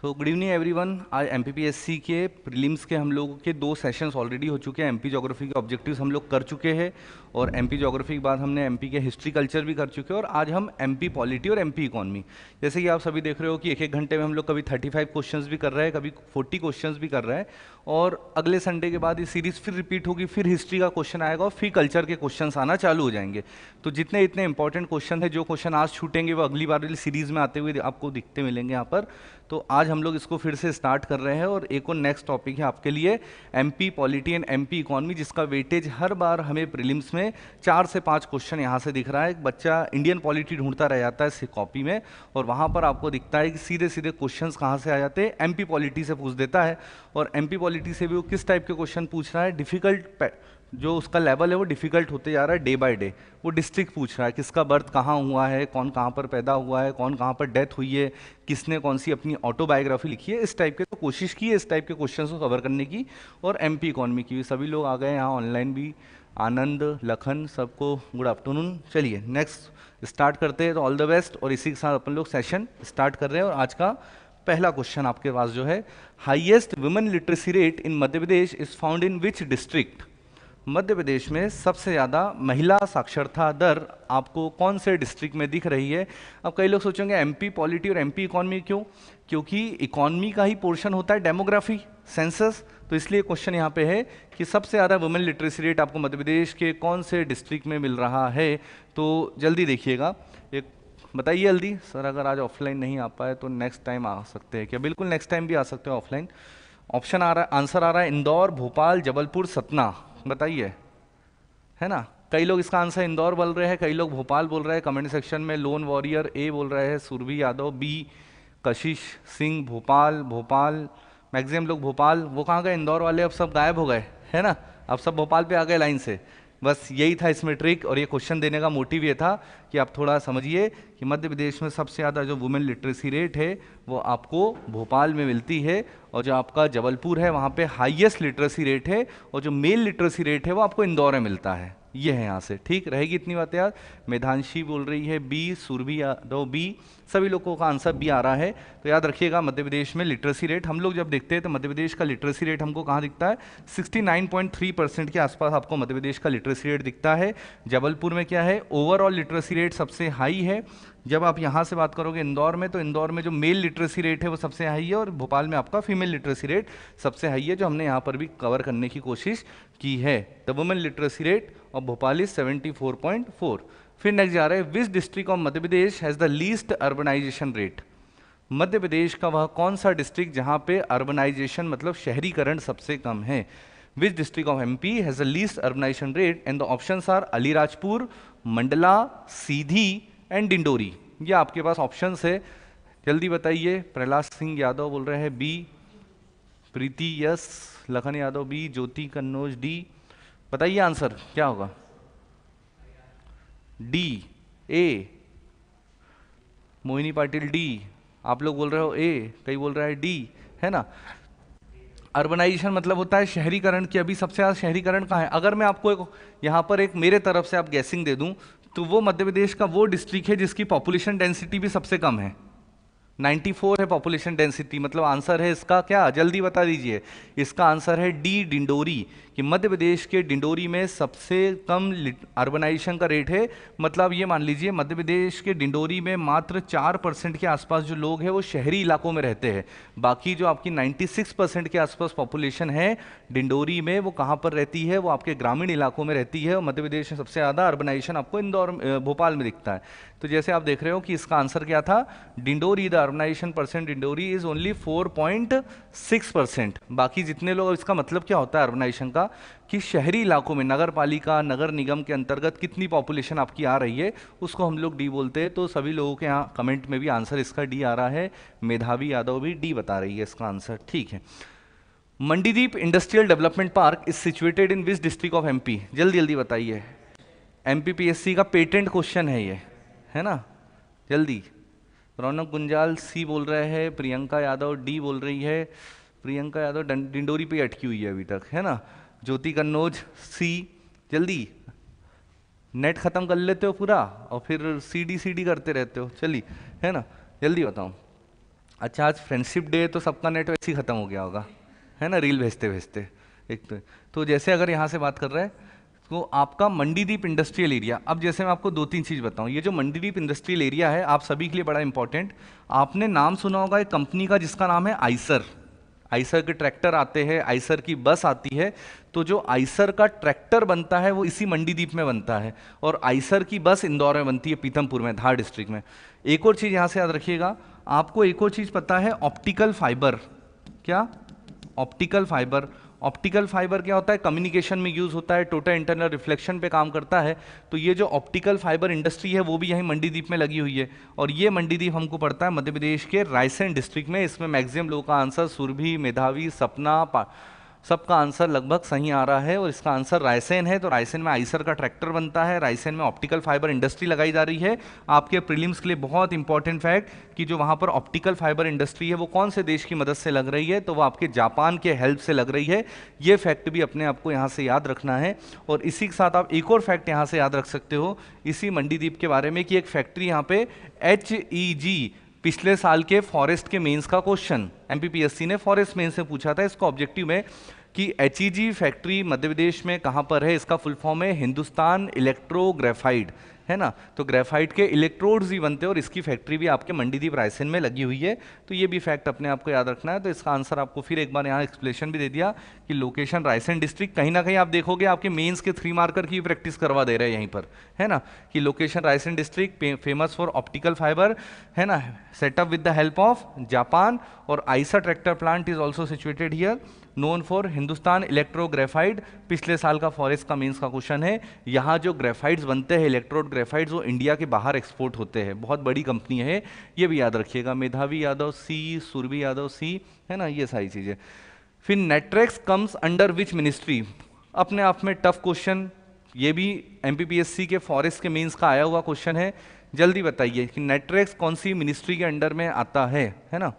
सो good evening everyone आज M P के prelims के हम लोगों के दो सेशंस ऑलरेडी हो चुके हैं एम पी जोग्राफी के ऑब्जेक्टिव्स हम लोग कर चुके हैं और एम पी जोग्राफी के बाद हमने एम पी के हिस्ट्री कल्चर भी कर चुके हैं और आज हम एम पी पॉलिटी और एम पी इकोनॉमी जैसे कि आप सभी देख रहे हो कि एक एक घंटे में हम लोग कभी थर्टी फाइव क्वेश्चन भी कर रहे हैं कभी फोर्टी क्वेश्चन भी कर रहे हैं और अगले संडे के बाद ये सीरीज़ फिर रिपीट होगी फिर हिस्ट्री का क्वेश्चन आएगा और फिर कल्चर के क्वेश्चन आना चालू हो जाएंगे तो जितने इतने इंपॉर्टेंट क्वेश्चन है जो क्वेश्चन आज छूटेंगे वो अगली बार वाली सीरीज़ में आते हुए आपको दिखते मिलेंगे यहाँ पर तो आज हम लोग इसको फिर से स्टार्ट कर रहे हैं और एक और नेक्स्ट टॉपिक है आपके लिए M P polity and M P economy जिसका वेटेज हर बार हमें प्रिलिम्स में में चार से पांच क्वेश्चन यहाँ से दिख रहा है एक बच्चा इंडियन पॉलिटी ढूंढता रह जाता है कॉपी में और वहाँ पर आपको दिखता है कि सीधे सीधे क्वेश्चन कहाँ से आ जाते हैं एम पॉलिटी से पूछ देता है और एम पॉलिटी से भी वो किस टाइप के क्वेश्चन पूछ रहा है डिफिकल्ट जो उसका लेवल है वो डिफ़िकल्ट होते जा रहा है डे बाय डे वो डिस्ट्रिक्ट पूछ रहा है किसका बर्थ कहाँ हुआ है कौन कहाँ पर पैदा हुआ है कौन कहाँ पर डेथ हुई है किसने कौन सी अपनी ऑटोबायोग्राफी लिखी है इस टाइप के तो कोशिश की है इस टाइप के क्वेश्चंस को कवर करने की और एमपी इकोनॉमी की भी सभी लोग आ गए यहाँ ऑनलाइन भी आनंद लखन सबको गुड आफ्टरनून चलिए नेक्स्ट स्टार्ट करते हैं तो ऑल द बेस्ट और इसी के साथ अपन लोग सेशन स्टार्ट कर रहे हैं और आज का पहला क्वेश्चन आपके पास जो है highest women literacy rate in Madhya Pradesh is found in which district Madhya Pradesh में सबसे ज़्यादा महिला साक्षरता दर आपको कौन से डिस्ट्रिक्ट में दिख रही है अब कई लोग सोचेंगे एमपी पॉलिटी और एमपी इकोनॉमी क्यों क्योंकि इकोनॉमी का ही पोर्शन होता है डेमोग्राफी सेंसस तो इसलिए क्वेश्चन यहाँ पे है कि सबसे ज़्यादा वुमेन लिटरेसी रेट आपको मध्य प्रदेश के कौन से डिस्ट्रिक्ट में मिल रहा है तो जल्दी देखिएगा एक बताइए जल्दी सर अगर आज ऑफलाइन नहीं आ पाए तो नेक्स्ट टाइम आ सकते हैं क्या बिल्कुल नेक्स्ट टाइम भी आ सकते हैं ऑफलाइन ऑप्शन आ रहा है आंसर आ रहा है इंदौर भोपाल जबलपुर सतना बताइए है ना कई लोग इसका आंसर इंदौर बोल रहे हैं कई लोग भोपाल बोल रहे हैं कमेंट सेक्शन में लोन वॉरियर ए बोल रहे हैं सुरभि यादव बी कशिश सिंह भोपाल भोपाल मैक्सिमम लोग भोपाल वो कहाँ गए इंदौर वाले अब सब गायब हो गए है ना अब सब भोपाल पे आ गए लाइन से बस यही था इसमें ट्रिक और ये क्वेश्चन देने का मोटिव ये था कि आप थोड़ा समझिए कि मध्य प्रदेश में सबसे ज़्यादा जो वुमेन लिटरेसी रेट है वो आपको भोपाल में मिलती है और जो आपका जबलपुर है वहाँ पे हाईएस्ट लिटरेसी रेट है और जो मेल लिटरेसी रेट है वो आपको इंदौर में मिलता है ये है यहाँ से ठीक रहेगी इतनी बातें यार मेधांशी बोल रही है बी सुरभि यादव बी सभी लोगों का आंसर बी आ रहा है तो याद रखिएगा मध्य प्रदेश में लिटरेसी रेट हम लोग जब देखते हैं तो मध्य प्रदेश का लिटरेसी रेट हमको कहाँ दिखता है 69.3 परसेंट के आसपास आपको मध्य प्रदेश का लिटरेसी रेट दिखता है जबलपुर में क्या है ओवरऑल लिटरेसी रेट सबसे हाई है जब आप यहाँ से बात करोगे इंदौर में तो इंदौर में जो मेल लिटरेसी रेट है वो सबसे हाई है और भोपाल में आपका फीमेल लिटरेसी रेट सबसे हाई है जो हमने यहाँ पर भी कवर करने की कोशिश की है द वुमेन लिटरेसी रेट और Bhopal is seventy four point four फिर नेक्स्ट जा रहे हैं which district of Madhya Pradesh has the least urbanisation rate Madhya Pradesh का वह कौन सा डिस्ट्रिक्ट जहाँ पे अर्बनाइजेशन मतलब शहरीकरण सबसे कम है which district of MP has the least urbanisation rate and the options are Alirajpur Mandla Sidhi and Dindori ये आपके पास ऑप्शन है जल्दी बताइए प्रहलाद सिंह यादव बोल रहे हैं B Preeti yes Lakhan Yadav B Jyoti Kannauj D बताइए आंसर क्या होगा D A Mohini Patil D आप लोग बोल रहे हो ए कई बोल रहा है डी है ना अर्बनाइजेशन मतलब होता है शहरीकरण की अभी सबसे ज़्यादा शहरीकरण कहाँ है अगर मैं आपको एक यहाँ पर एक मेरे तरफ से आप गैसिंग दे दूँ तो वो मध्य प्रदेश का वो डिस्ट्रिक्ट है जिसकी पॉपुलेशन डेंसिटी भी सबसे कम है 94 है पॉपुलेशन डेंसिटी मतलब आंसर है इसका क्या जल्दी बता दीजिए इसका आंसर है डी डिंडोरी कि मध्य प्रदेश के डिंडोरी में सबसे कम अर्बनाइजेशन का रेट है मतलब ये मान लीजिए मध्य प्रदेश के डिंडोरी में मात्र चार परसेंट के आसपास जो लोग हैं वो शहरी इलाकों में रहते हैं बाकी जो आपकी 96 परसेंट के आसपास पॉपुलेशन है डिंडोरी में वो कहाँ पर रहती है वो आपके ग्रामीण इलाकों में रहती है और मध्य प्रदेश में सबसे ज़्यादा अर्बनाइजेशन आपको इंदौर भोपाल में दिखता है तो जैसे आप देख रहे हो कि इसका आंसर क्या था Dindori the urbanisation percent Dindori is only 4.6 percent बाकी जितने लोग इसका मतलब क्या होता है अर्बनाइजेशन का कि शहरी इलाकों में नगर पालिका नगर निगम के अंतर्गत कितनी पॉपुलेशन आपकी आ रही है उसको हम लोग डी बोलते हैं तो सभी लोगों के यहाँ कमेंट में भी आंसर इसका डी आ रहा है मेधावी यादव भी डी बता रही है इसका आंसर ठीक है Mandideep industrial development park is situated in which district of MP जल्दी जल्दी बताइए एमपीपीएससी का पेटेंट क्वेश्चन है ये है ना जल्दी रौनक गुंजाल सी बोल रहा है प्रियंका यादव डी बोल रही है प्रियंका यादव डिंडोरी पे अटकी हुई है अभी तक है ना ज्योति कन्नौज सी जल्दी नेट ख़त्म कर लेते हो पूरा और फिर सी डी सी डी करते रहते हो चलिए है ना जल्दी बताओ अच्छा आज फ्रेंडशिप डे तो सबका नेट वैसे ही ख़त्म हो गया होगा है ना रील भेजते भेजते एक तो, तो जैसे अगर यहाँ से बात कर रहे हैं तो आपका मंडीदीप इंडस्ट्रियल एरिया अब जैसे मैं आपको दो तीन चीज़ बताऊं ये जो मंडीदीप इंडस्ट्रियल एरिया है आप सभी के लिए बड़ा इंपॉर्टेंट आपने नाम सुना होगा एक कंपनी का जिसका नाम है आइसर आइसर के ट्रैक्टर आते हैं आइसर की बस आती है तो जो आइसर का ट्रैक्टर बनता है वो इसी मंडीदीप में बनता है और आइसर की बस इंदौर में बनती है पीतमपुर में धार डिस्ट्रिक्ट में एक और चीज़ यहाँ से याद रखिएगा आपको एक और चीज़ पता है ऑप्टिकल फाइबर क्या ऑप्टिकल फाइबर ऑप्टिकल फाइबर क्या होता है कम्युनिकेशन में यूज़ होता है टोटल इंटरनल रिफ्लेक्शन पे काम करता है तो ये जो ऑप्टिकल फाइबर इंडस्ट्री है वो भी यहीं मंडीदीप में लगी हुई है और ये मंडीदीप हमको पड़ता है मध्य प्रदेश के रायसेन डिस्ट्रिक्ट में इसमें मैक्सिमम लोगों का आंसर सुरभि मेधावी सपना पा सबका आंसर लगभग सही आ रहा है और इसका आंसर रायसेन है तो रायसेन में आइसर का ट्रैक्टर बनता है रायसेन में ऑप्टिकल फाइबर इंडस्ट्री लगाई जा रही है आपके प्रीलिम्स के लिए बहुत इंपॉर्टेंट फैक्ट कि जो वहाँ पर ऑप्टिकल फाइबर इंडस्ट्री है वो कौन से देश की मदद से लग रही है तो वो आपके जापान के हेल्प से लग रही है ये फैक्ट भी अपने आपको यहाँ से याद रखना है और इसी के साथ आप एक और फैक्ट यहाँ से याद रख सकते हो इसी मंडीदीप के बारे में कि एक फैक्ट्री यहाँ पे एच ई जी पिछले साल के फॉरेस्ट के मेंस का क्वेश्चन एमपीपीएससी ने फॉरेस्ट मेंस से पूछा था इसको ऑब्जेक्टिव है कि H factory e Madhya Pradesh में कहाँ पर है इसका फुल फॉर्म है हिंदुस्तान इलेक्ट्रोग्रेफाइड है ना तो ग्रेफाइट के इलेक्ट्रोड्स ही बनते हैं और इसकी फैक्ट्री भी आपके मंडीदीप रायसेन में लगी हुई है तो ये भी फैक्ट अपने आप को याद रखना है तो इसका आंसर आपको फिर एक बार यहाँ एक्सप्लेनेशन भी दे दिया कि लोकेशन रायसेन डिस्ट्रिक्ट कहीं ना कहीं आप देखोगे आपके मेंस के थ्री मार्कर की प्रैक्टिस करवा दे रहे हैं यहीं पर है ना कि location Raisen district famous for optical fibre है ना setup with the help of Japan और Eicher tractor plant is also situated here known for Hindustan electrographite पिछले साल का फॉरेस्ट का मीन्स का क्वेश्चन है यहाँ जो ग्रेफाइड्स बनते हैं इलेक्ट्रोड ग्रेफाइड्स वो इंडिया के बाहर एक्सपोर्ट होते हैं बहुत बड़ी कंपनी है ये भी याद रखिएगा मेधावी यादव सी सुरभि यादव सी है ना ये सारी चीज़ें फिर NATRAX comes under which ministry अपने आप में टफ क्वेश्चन ये भी एम के फॉरेस्ट के मीन्स का आया हुआ क्वेश्चन है जल्दी बताइए कि नेटरेक्स कौन सी मिनिस्ट्री के अंडर में आता है है ना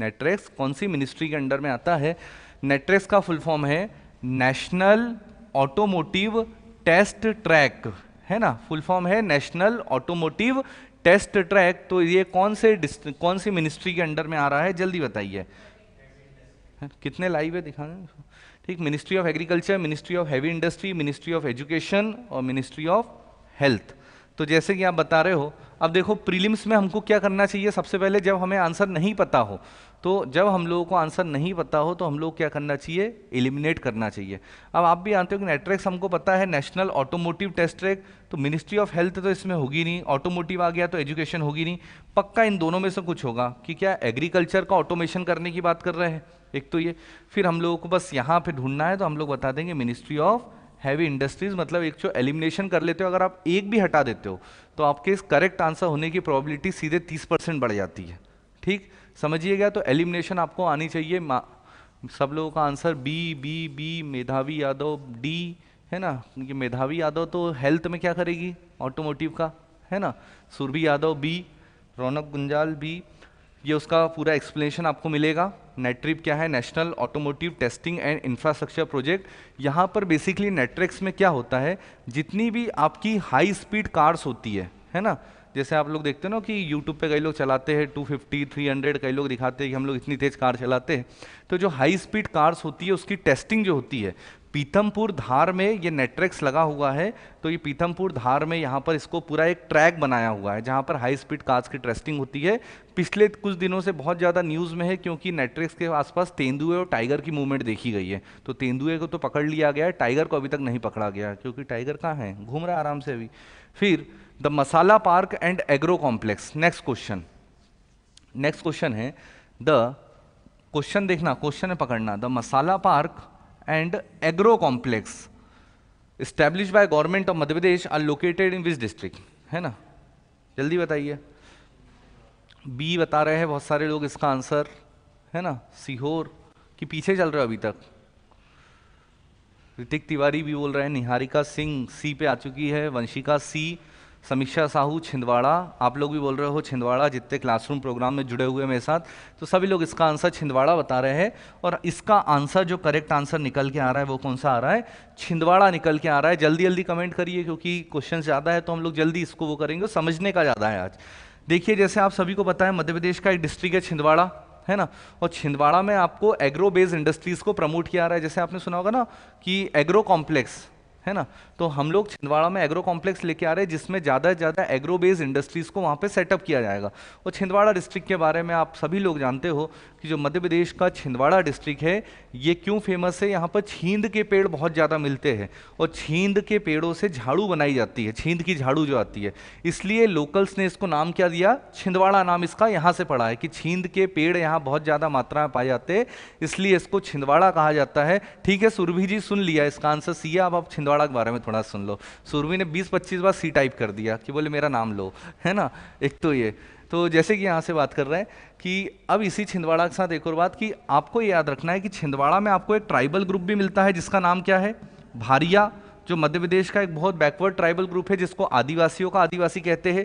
नेटरेक्स कौन सी मिनिस्ट्री के अंडर में आता है नेटरेक्स का फुल फॉर्म है नेशनल ऑटोमोटिव टेस्ट ट्रैक है ना फुल फॉर्म है नेशनल ऑटोमोटिव टेस्ट ट्रैक तो ये कौन से कौन सी मिनिस्ट्री के अंडर में आ रहा है जल्दी बताइए कितने लाइव है दिखाने ठीक ministry of agriculture ministry of heavy industry ministry of education और मिनिस्ट्री ऑफ हेल्थ तो जैसे कि आप बता रहे हो अब देखो प्रीलिम्स में हमको क्या करना चाहिए सबसे पहले जब हमें आंसर नहीं पता हो तो जब हम लोगों को आंसर नहीं पता हो तो हम लोग क्या करना चाहिए एलिमिनेट करना चाहिए अब आप भी जानते हो कि नेट्रैक्स हमको पता है नेशनल ऑटोमोटिव टेस्ट ट्रैक तो मिनिस्ट्री ऑफ हेल्थ तो इसमें होगी नहीं ऑटोमोटिव आ गया तो एजुकेशन होगी नहीं पक्का इन दोनों में से कुछ होगा कि क्या एग्रीकल्चर का ऑटोमेशन करने की बात कर रहे हैं एक तो ये फिर हम लोगों को बस यहाँ पे ढूंढना है तो हम लोग बता देंगे मिनिस्ट्री ऑफ हैवी इंडस्ट्रीज मतलब एक जो एलिमिनेशन कर लेते हो अगर आप एक भी हटा देते हो तो आपके इस करेक्ट आंसर होने की प्रोबेबिलिटी सीधे 30 परसेंट बढ़ जाती है ठीक समझिएगा तो एलिमिनेशन आपको आनी चाहिए सब लोगों का आंसर बी बी बी मेधावी यादव डी है ना ये मेधावी यादव तो हेल्थ में क्या करेगी ऑटोमोटिव का है ना सुरभि यादव बी रौनक गुंजाल बी ये उसका पूरा एक्सप्लेनेशन आपको मिलेगा नेट्रिप क्या है national automotive testing and infrastructure project यहाँ पर बेसिकली नेट्रेक्स में क्या होता है जितनी भी आपकी हाई स्पीड कार्स होती है है ना जैसे आप लोग देखते हैं ना कि यूट्यूब पे कई लोग चलाते हैं 250, 300 कई लोग दिखाते हैं कि हम लोग इतनी तेज़ कार चलाते हैं तो जो हाई स्पीड कार्स होती है उसकी टेस्टिंग जो होती है पीथमपुर धार में ये नेटरेक्स लगा हुआ है तो ये पीथमपुर धार में यहाँ पर इसको पूरा एक ट्रैक बनाया हुआ है जहाँ पर हाई स्पीड कार्स की टेस्टिंग होती है पिछले कुछ दिनों से बहुत ज़्यादा न्यूज़ में है क्योंकि नेटरेक्स के आसपास तेंदुए और टाइगर की मूवमेंट देखी गई है तो तेंदुए को तो पकड़ लिया गया है टाइगर को अभी तक नहीं पकड़ा गया क्योंकि टाइगर कहाँ है घूम रहा आराम से अभी फिर the masala park and agro complex next question next question है द क्वेश्चन देखना क्वेश्चन है पकड़ना the masala park and agro complex establish by government of Madhya Pradesh are located in which district है ना जल्दी बताइए बी बता रहे हैं बहुत सारे लोग इसका आंसर है ना सीहोर की पीछे चल रहे हो अभी तक ऋतिक तिवारी भी बोल रहे हैं निहारिका सिंह सी पे आ चुकी है वंशिका सी समीक्षा साहू छिंदवाड़ा आप लोग भी बोल रहे हो छिंदवाड़ा जितने क्लासरूम प्रोग्राम में जुड़े हुए मेरे साथ तो सभी लोग इसका आंसर छिंदवाड़ा बता रहे हैं और इसका आंसर जो करेक्ट आंसर निकल के आ रहा है वो कौन सा आ रहा है छिंदवाड़ा निकल के आ रहा है जल्दी जल्दी कमेंट करिए क्योंकि क्वेश्चन ज़्यादा है तो हम लोग जल्दी इसको वो करेंगे समझने का ज़्यादा है आज देखिए जैसे आप सभी को पता है मध्य प्रदेश का एक डिस्ट्रिक्ट है छिंदवाड़ा है ना और छिंदवाड़ा में आपको एग्रो बेस्ड इंडस्ट्रीज़ को प्रमोट किया आ रहा है जैसे आपने सुना होगा ना कि एग्रो कॉम्प्लेक्स है ना तो हम लोग छिंदवाड़ा में एग्रो कॉम्प्लेक्स लेके आ रहे हैं जिसमें ज़्यादा से ज़्यादा एग्रो बेस्ड इंडस्ट्रीज़ को वहाँ पे सेटअप किया जाएगा और छिंदवाड़ा डिस्ट्रिक्ट के बारे में आप सभी लोग जानते हो कि जो मध्य प्रदेश का छिंदवाड़ा डिस्ट्रिक्ट है ये क्यों फेमस है यहाँ पर छींद के पेड़ बहुत ज़्यादा मिलते हैं और छींद के पेड़ों से झाड़ू बनाई जाती है छींद की झाड़ू जो आती है इसलिए लोकल्स ने इसको नाम क्या दिया छिंदवाड़ा नाम इसका यहाँ से पड़ा है कि छींद के पेड़ यहाँ बहुत ज़्यादा मात्रा में पाए जाते हैं इसलिए इसको छिंदवाड़ा कहा जाता है ठीक है सुरभि जी सुन लिया इसका आंसर सी है आप छिंदवाड़ा के बारे में थोड़ा सुन लो सुरभि ने बीस पच्चीस बार सी टाइप कर दिया कि बोले मेरा नाम लो है ना एक तो ये तो जैसे कि यहाँ से बात कर रहे हैं कि अब इसी छिंदवाड़ा के साथ एक और बात कि आपको याद रखना है कि छिंदवाड़ा में आपको एक ट्राइबल ग्रुप भी मिलता है जिसका नाम क्या है भारिया जो मध्य प्रदेश का एक बहुत बैकवर्ड ट्राइबल ग्रुप है जिसको आदिवासियों का आदिवासी कहते हैं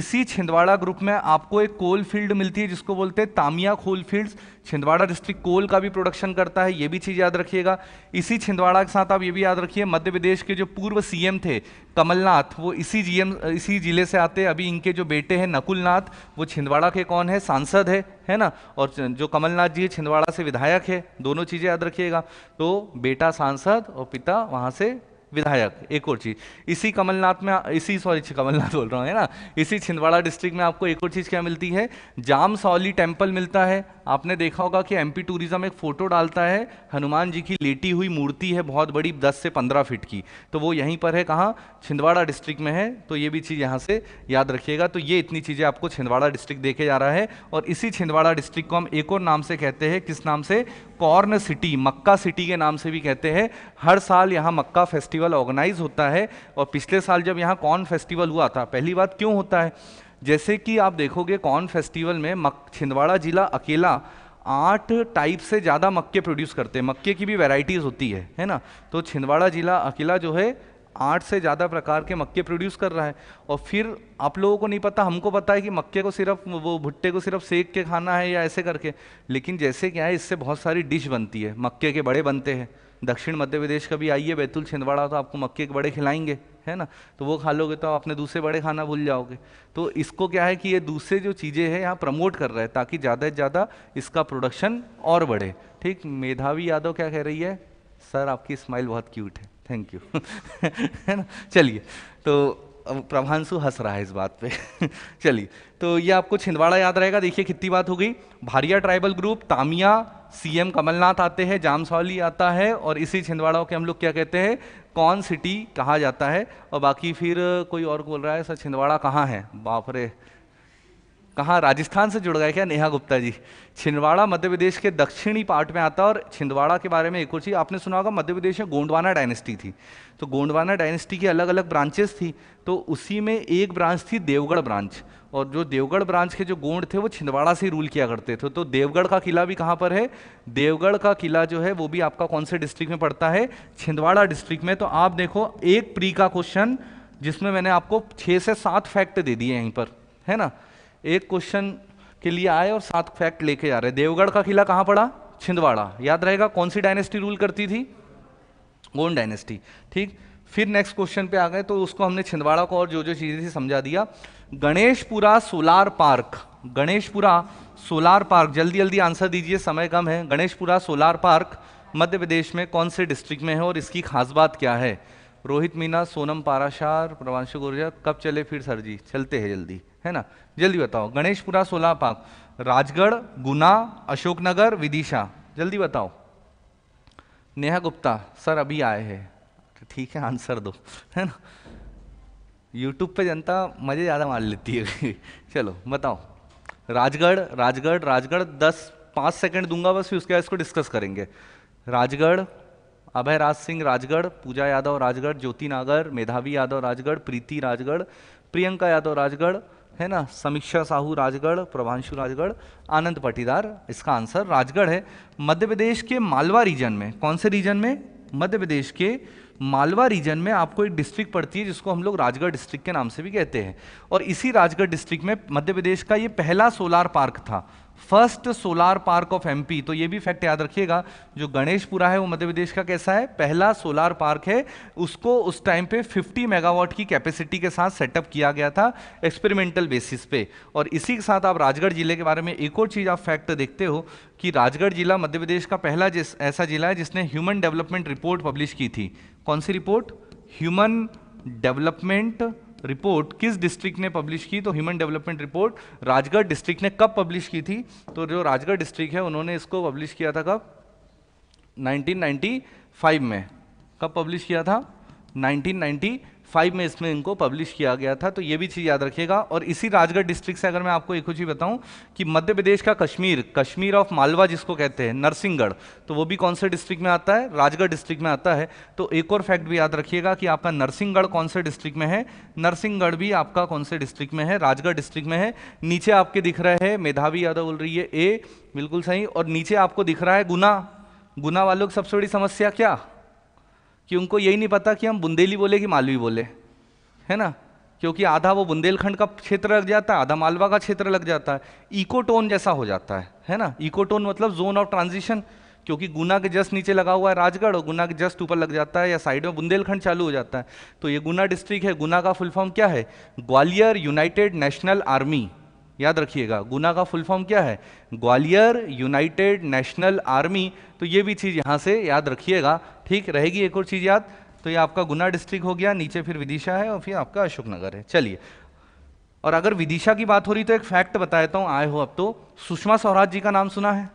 इसी छिंदवाड़ा ग्रुप में आपको एक कोल फील्ड मिलती है जिसको बोलते हैं Tamia coal field Chhindwara district coal का भी प्रोडक्शन करता है ये भी चीज़ याद रखिएगा इसी छिंदवाड़ा के साथ आप ये भी याद रखिए मध्य प्रदेश के जो पूर्व सी थे कमलनाथ वो इसी जी इसी ज़िले से आते हैं अभी इनके जो बेटे हैं नकुलनाथ वो छिंदवाड़ा के कौन है सांसद है है ना और जो कमलनाथ जी छिंदवाड़ा से विधायक है दोनों चीज़ें याद रखिएगा तो बेटा सांसद और पिता वहाँ से विधायक एक और चीज़ इसी कमलनाथ में इसी सॉरी कमलनाथ बोल रहा हूँ है ना इसी छिंदवाड़ा डिस्ट्रिक्ट में आपको एक और चीज़ क्या मिलती है जाम सौली टेम्पल मिलता है आपने देखा होगा कि एमपी टूरिज्म एक फ़ोटो डालता है हनुमान जी की लेटी हुई मूर्ति है बहुत बड़ी दस से पंद्रह फीट की तो वो यहीं पर है कहाँ छिंदवाड़ा डिस्ट्रिक्ट में है तो ये भी चीज़ यहाँ से याद रखिएगा तो ये इतनी चीज़ें आपको छिंदवाड़ा डिस्ट्रिक्ट देखे जा रहा है और इसी छिंदवाड़ा डिस्ट्रिक्ट को हम एक और नाम से कहते हैं किस नाम से कॉर्न सिटी मक्का सिटी के नाम से भी कहते हैं हर साल यहाँ मक्का फेस्टिवल ऑर्गेनाइज होता है और पिछले साल जब यहाँ कॉर्न फेस्टिवल हुआ था पहली बात क्यों होता है जैसे कि आप देखोगे कॉर्न फेस्टिवल में मक छिंदवाड़ा जिला अकेला आठ टाइप से ज़्यादा मक्के प्रोड्यूस करते हैं मक्के की भी वेराइटीज़ होती है है ना तो छिंदवाड़ा जिला अकेला जो है आठ से ज़्यादा प्रकार के मक्के प्रोड्यूस कर रहा है और फिर आप लोगों को नहीं पता हमको पता है कि मक्के को सिर्फ वो भुट्टे को सिर्फ सेक के खाना है या ऐसे करके लेकिन जैसे क्या है इससे बहुत सारी डिश बनती है मक्के के बड़े बनते हैं दक्षिण मध्य प्रदेश का भी आइए बैतुल छिंदवाड़ा तो आपको मक्के के बड़े खिलाएंगे है ना तो वो खा लोगे तो आप अपने दूसरे बड़े खाना भूल जाओगे तो इसको क्या है कि ये दूसरे जो चीज़ें हैं यहाँ प्रमोट कर रहा है ताकि ज़्यादा से ज़्यादा इसका प्रोडक्शन और बढ़े ठीक मेधावी यादव क्या कह रही है सर आपकी स्माइल बहुत क्यूट है थैंक यू है ना चलिए तो अब प्रभांशु हंस रहा है इस बात पे चलिए तो ये आपको छिंदवाड़ा याद रहेगा देखिए कितनी बात हो गई Bharia tribal group Tamia CM Kamal Nath आते हैं जामसौली आता है और इसी छिंदवाड़ा के हम लोग क्या कहते हैं कौन सिटी कहा जाता है और बाकी फिर कोई और बोल रहा है सर छिंदवाड़ा कहाँ है बाप रे कहाँ राजस्थान से जुड़ गए क्या नेहा गुप्ता जी छिंदवाड़ा मध्य प्रदेश के दक्षिणी पार्ट में आता है और छिंदवाड़ा के बारे में एक और चीज़ आपने सुना होगा मध्य प्रदेश में गोंडवाना डायनेस्टी थी तो गोंडवाना डायनेस्टी की अलग अलग ब्रांचेस थी तो उसी में एक ब्रांच थी देवगढ़ ब्रांच और जो देवगढ़ ब्रांच के जो गोंड थे वो छिंदवाड़ा से रूल किया करते थे तो देवगढ़ का किला भी कहाँ पर है देवगढ़ का किला जो है वो भी आपका कौन से डिस्ट्रिक्ट में पड़ता है छिंदवाड़ा डिस्ट्रिक्ट में तो आप देखो एक प्री का क्वेश्चन जिसमें मैंने आपको छः से सात फैक्ट दे दिए यहीं पर है ना एक क्वेश्चन के लिए आए और सात फैक्ट लेके जा रहे देवगढ़ का किला कहाँ पड़ा छिंदवाड़ा याद रहेगा कौन सी डायनेस्टी रूल करती थी गोन डायनेस्टी ठीक फिर नेक्स्ट क्वेश्चन पे आ गए तो उसको हमने छिंदवाड़ा को और जो जो चीज़ें थी समझा दिया Ganeshpura solar park Ganeshpura solar park जल्दी जल्दी आंसर दीजिए समय कम है गणेशपुरा सोलार पार्क मध्य प्रदेश में कौन से डिस्ट्रिक्ट में है और इसकी खास बात क्या है रोहित मीना सोनम पाराशार प्रवांशु गुर्जर कब चले फिर सर जी चलते हैं जल्दी है ना जल्दी बताओ गणेशपुरा पाक राजगढ़ गुना अशोकनगर विदिशा जल्दी बताओ नेहा गुप्ता सर अभी आए हैं ठीक है आंसर दो है ना यूट्यूब पे जनता मज़े ज़्यादा मार लेती है चलो बताओ राजगढ़ राजगढ़ राजगढ़ दस पाँच सेकंड दूंगा बस फिर उसके बाद इसको डिस्कस करेंगे राजगढ़ अभय राज सिंह राजगढ़ पूजा यादव राजगढ़ ज्योति नागर मेधावी यादव राजगढ़ प्रीति राजगढ़ प्रियंका यादव राजगढ़ है ना समीक्षा साहू राजगढ़ प्रभांशु राजगढ़ आनंद पाटीदार इसका आंसर राजगढ़ है मध्य प्रदेश के मालवा रीजन में कौन से रीजन में मध्य प्रदेश के मालवा रीजन में आपको एक डिस्ट्रिक्ट पड़ती है जिसको हम लोग राजगढ़ डिस्ट्रिक्ट के नाम से भी कहते हैं और इसी राजगढ़ डिस्ट्रिक्ट में मध्य प्रदेश का ये पहला सोलार पार्क था first solar park of MP तो ये भी फैक्ट याद रखिएगा जो गणेशपुरा है वो मध्य प्रदेश का कैसा है पहला सोलार पार्क है उसको उस टाइम पे 50 मेगावाट की कैपेसिटी के साथ सेटअप किया गया था एक्सपेरिमेंटल बेसिस पे और इसी के साथ आप राजगढ़ जिले के बारे में एक और चीज़ आप फैक्ट देखते हो कि राजगढ़ जिला मध्य प्रदेश का पहला जिस ऐसा जिला है जिसने ह्यूमन डेवलपमेंट रिपोर्ट पब्लिश की थी कौन सी रिपोर्ट ह्यूमन डेवलपमेंट रिपोर्ट किस डिस्ट्रिक्ट ने पब्लिश की तो human development report Rajgarh district ने कब पब्लिश की थी तो जो राजगढ़ डिस्ट्रिक्ट है उन्होंने इसको पब्लिश किया था कब 1995 में कब पब्लिश किया था 1995 फाइव में इसमें इनको पब्लिश किया गया था तो ये भी चीज़ याद रखिएगा और इसी राजगढ़ डिस्ट्रिक्ट से अगर मैं आपको एक कुछ ही बताऊं कि मध्य प्रदेश का कश्मीर कश्मीर ऑफ मालवा जिसको कहते हैं नरसिंहगढ़ तो वो भी कौन से डिस्ट्रिक्ट में आता है राजगढ़ डिस्ट्रिक्ट में आता है तो एक और फैक्ट भी याद रखिएगा कि आपका नरसिंहगढ़ कौन से डिस्ट्रिक्ट में है नरसिंहगढ़ भी आपका कौन से डिस्ट्रिक्ट में है राजगढ़ डिस्ट्रिक्ट में है नीचे आपके दिख रहे हैं मेधावी यादव बोल रही है ए बिल्कुल सही और नीचे आपको दिख रहा है गुना गुना वालों की सबसे बड़ी समस्या क्या कि उनको यही नहीं पता कि हम बुंदेली बोले कि मालवी बोले है ना क्योंकि आधा वो बुंदेलखंड का क्षेत्र लग जाता है आधा मालवा का क्षेत्र लग जाता है इकोटोन जैसा हो जाता है है ना इकोटोन मतलब जोन ऑफ ट्रांजिशन क्योंकि गुना के जस्ट नीचे लगा हुआ है राजगढ़ और गुना के जस्ट ऊपर लग जाता है या साइड में बुंदेलखंड चालू हो जाता है तो ये गुना डिस्ट्रिक्ट है गुना का फुल फॉर्म क्या है ग्वालियर यूनाइटेड नेशनल आर्मी याद रखिएगा गुना का फुल फॉर्म क्या है ग्वालियर यूनाइटेड नेशनल आर्मी तो ये भी चीज़ यहाँ से याद रखिएगा ठीक रहेगी एक और चीज़ याद तो ये आपका गुना डिस्ट्रिक्ट हो गया नीचे फिर विदिशा है और फिर आपका अशोकनगर है चलिए और अगर विदिशा की बात हो रही तो एक फैक्ट बता देता हूँ आए हो अब तो सुषमा स्वराज जी का नाम सुना है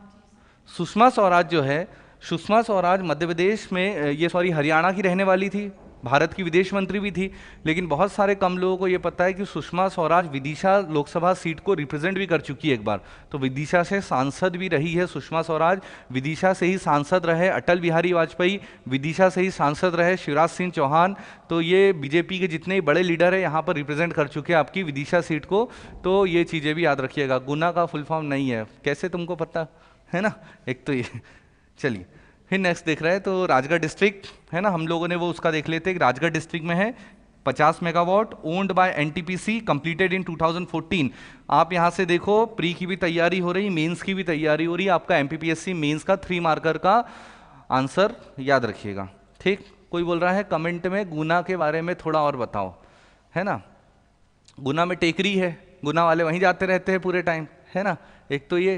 सुषमा स्वराज जो है सुषमा स्वराज मध्य प्रदेश में ये सॉरी हरियाणा की रहने वाली थी भारत की विदेश मंत्री भी थी लेकिन बहुत सारे कम लोगों को ये पता है कि सुषमा स्वराज विदिशा लोकसभा सीट को रिप्रेजेंट भी कर चुकी है एक बार तो विदिशा से सांसद भी रही है सुषमा स्वराज विदिशा से ही सांसद रहे अटल बिहारी वाजपेयी विदिशा से ही सांसद रहे शिवराज सिंह चौहान तो ये बीजेपी के जितने बड़े लीडर है यहाँ पर रिप्रेजेंट कर चुके हैं आपकी विदिशा सीट को तो ये चीज़ें भी याद रखिएगा गुना का फुल फॉर्म नहीं है कैसे तुमको पता है ना एक तो ये चलिए फिर नेक्स्ट देख रहे हैं तो राजगढ़ डिस्ट्रिक्ट है ना हम लोगों ने वो उसका देख लेते हैं राजगढ़ डिस्ट्रिक्ट में है 50 megawatt owned by NTPC completed in 2014 आप यहां से देखो प्री की भी तैयारी हो रही मेंस की भी तैयारी हो रही आपका एमपीपीएससी मेंस का थ्री मार्कर का आंसर याद रखिएगा ठीक कोई बोल रहा है कमेंट में गुना के बारे में थोड़ा और बताओ है ना गुना में टेकरी है गुना वाले वहीं जाते रहते हैं पूरे टाइम है ना एक तो ये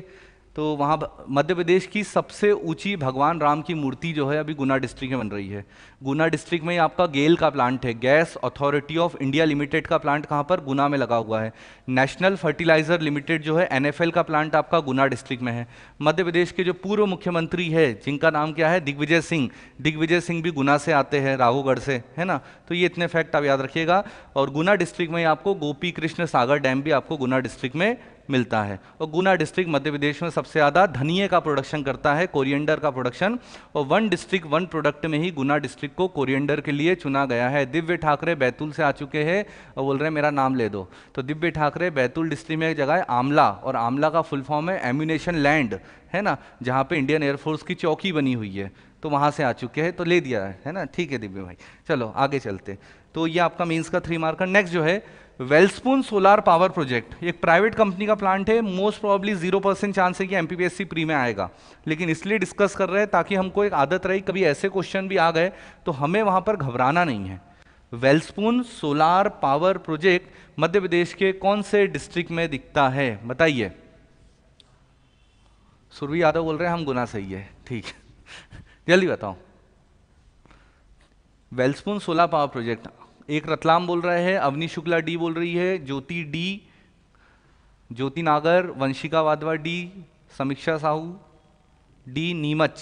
तो वहाँ मध्य प्रदेश की सबसे ऊंची भगवान राम की मूर्ति जो है अभी गुना डिस्ट्रिक्ट में बन रही है गुना डिस्ट्रिक्ट में आपका गेल का प्लांट है gas authority of India limited का प्लांट कहाँ पर गुना में लगा हुआ है नेशनल फर्टिलाइजर लिमिटेड जो है एन का प्लांट आपका गुना डिस्ट्रिक्ट में है मध्य प्रदेश के जो पूर्व मुख्यमंत्री है जिनका नाम क्या है दिग्विजय सिंह दिग्विजय सिंह भी गुना से आते हैं राहुगढ़ से है ना तो ये इतने फैक्ट आप याद रखिएगा और गुना डिस्ट्रिक्ट में आपको गोपी कृष्ण सागर डैम भी आपको गुना डिस्ट्रिक्ट में मिलता है और गुना डिस्ट्रिक्ट मध्य प्रदेश में सबसे ज़्यादा धनिए का प्रोडक्शन करता है कोरिएंडर का प्रोडक्शन और वन डिस्ट्रिक्ट वन प्रोडक्ट में ही गुना डिस्ट्रिक्ट को कोरिएंडर के लिए चुना गया है दिव्य ठाकरे बैतूल से आ चुके हैं और बोल रहे हैं मेरा नाम ले दो तो दिव्य ठाकरे बैतूल डिस्ट्रिक्ट में एक जगह है आमला और आमला का फुल फॉर्म है एम्यूनेशन लैंड है ना जहाँ पर इंडियन एयरफोर्स की चौकी बनी हुई है तो वहाँ से आ चुके हैं तो ले दिया है ना ठीक है दिव्य भाई चलो आगे चलते तो ये आपका मीन्स का थ्री मार्कर नेक्स्ट जो है वेलस्पून सोलार पावर प्रोजेक्ट एक प्राइवेट कंपनी का प्लांट है most probably zero percent chance है कि एम प्री में आएगा लेकिन इसलिए डिस्कस कर रहे हैं ताकि हमको एक आदत रही कभी ऐसे क्वेश्चन भी आ गए तो हमें वहां पर घबराना नहीं है Welspun solar power project Madhya Pradesh के कौन से डिस्ट्रिक्ट में दिखता है बताइए सुरभि यादव बोल रहे हैं हम गुना सही है ठीक जल्दी बताओ वेल्सपून सोलर पावर प्रोजेक्ट एक रतलाम बोल रहे हैं अवनी शुक्ला डी बोल रही है ज्योति डी ज्योति नागर वंशिका वाधवा डी समीक्षा साहू डी नीमच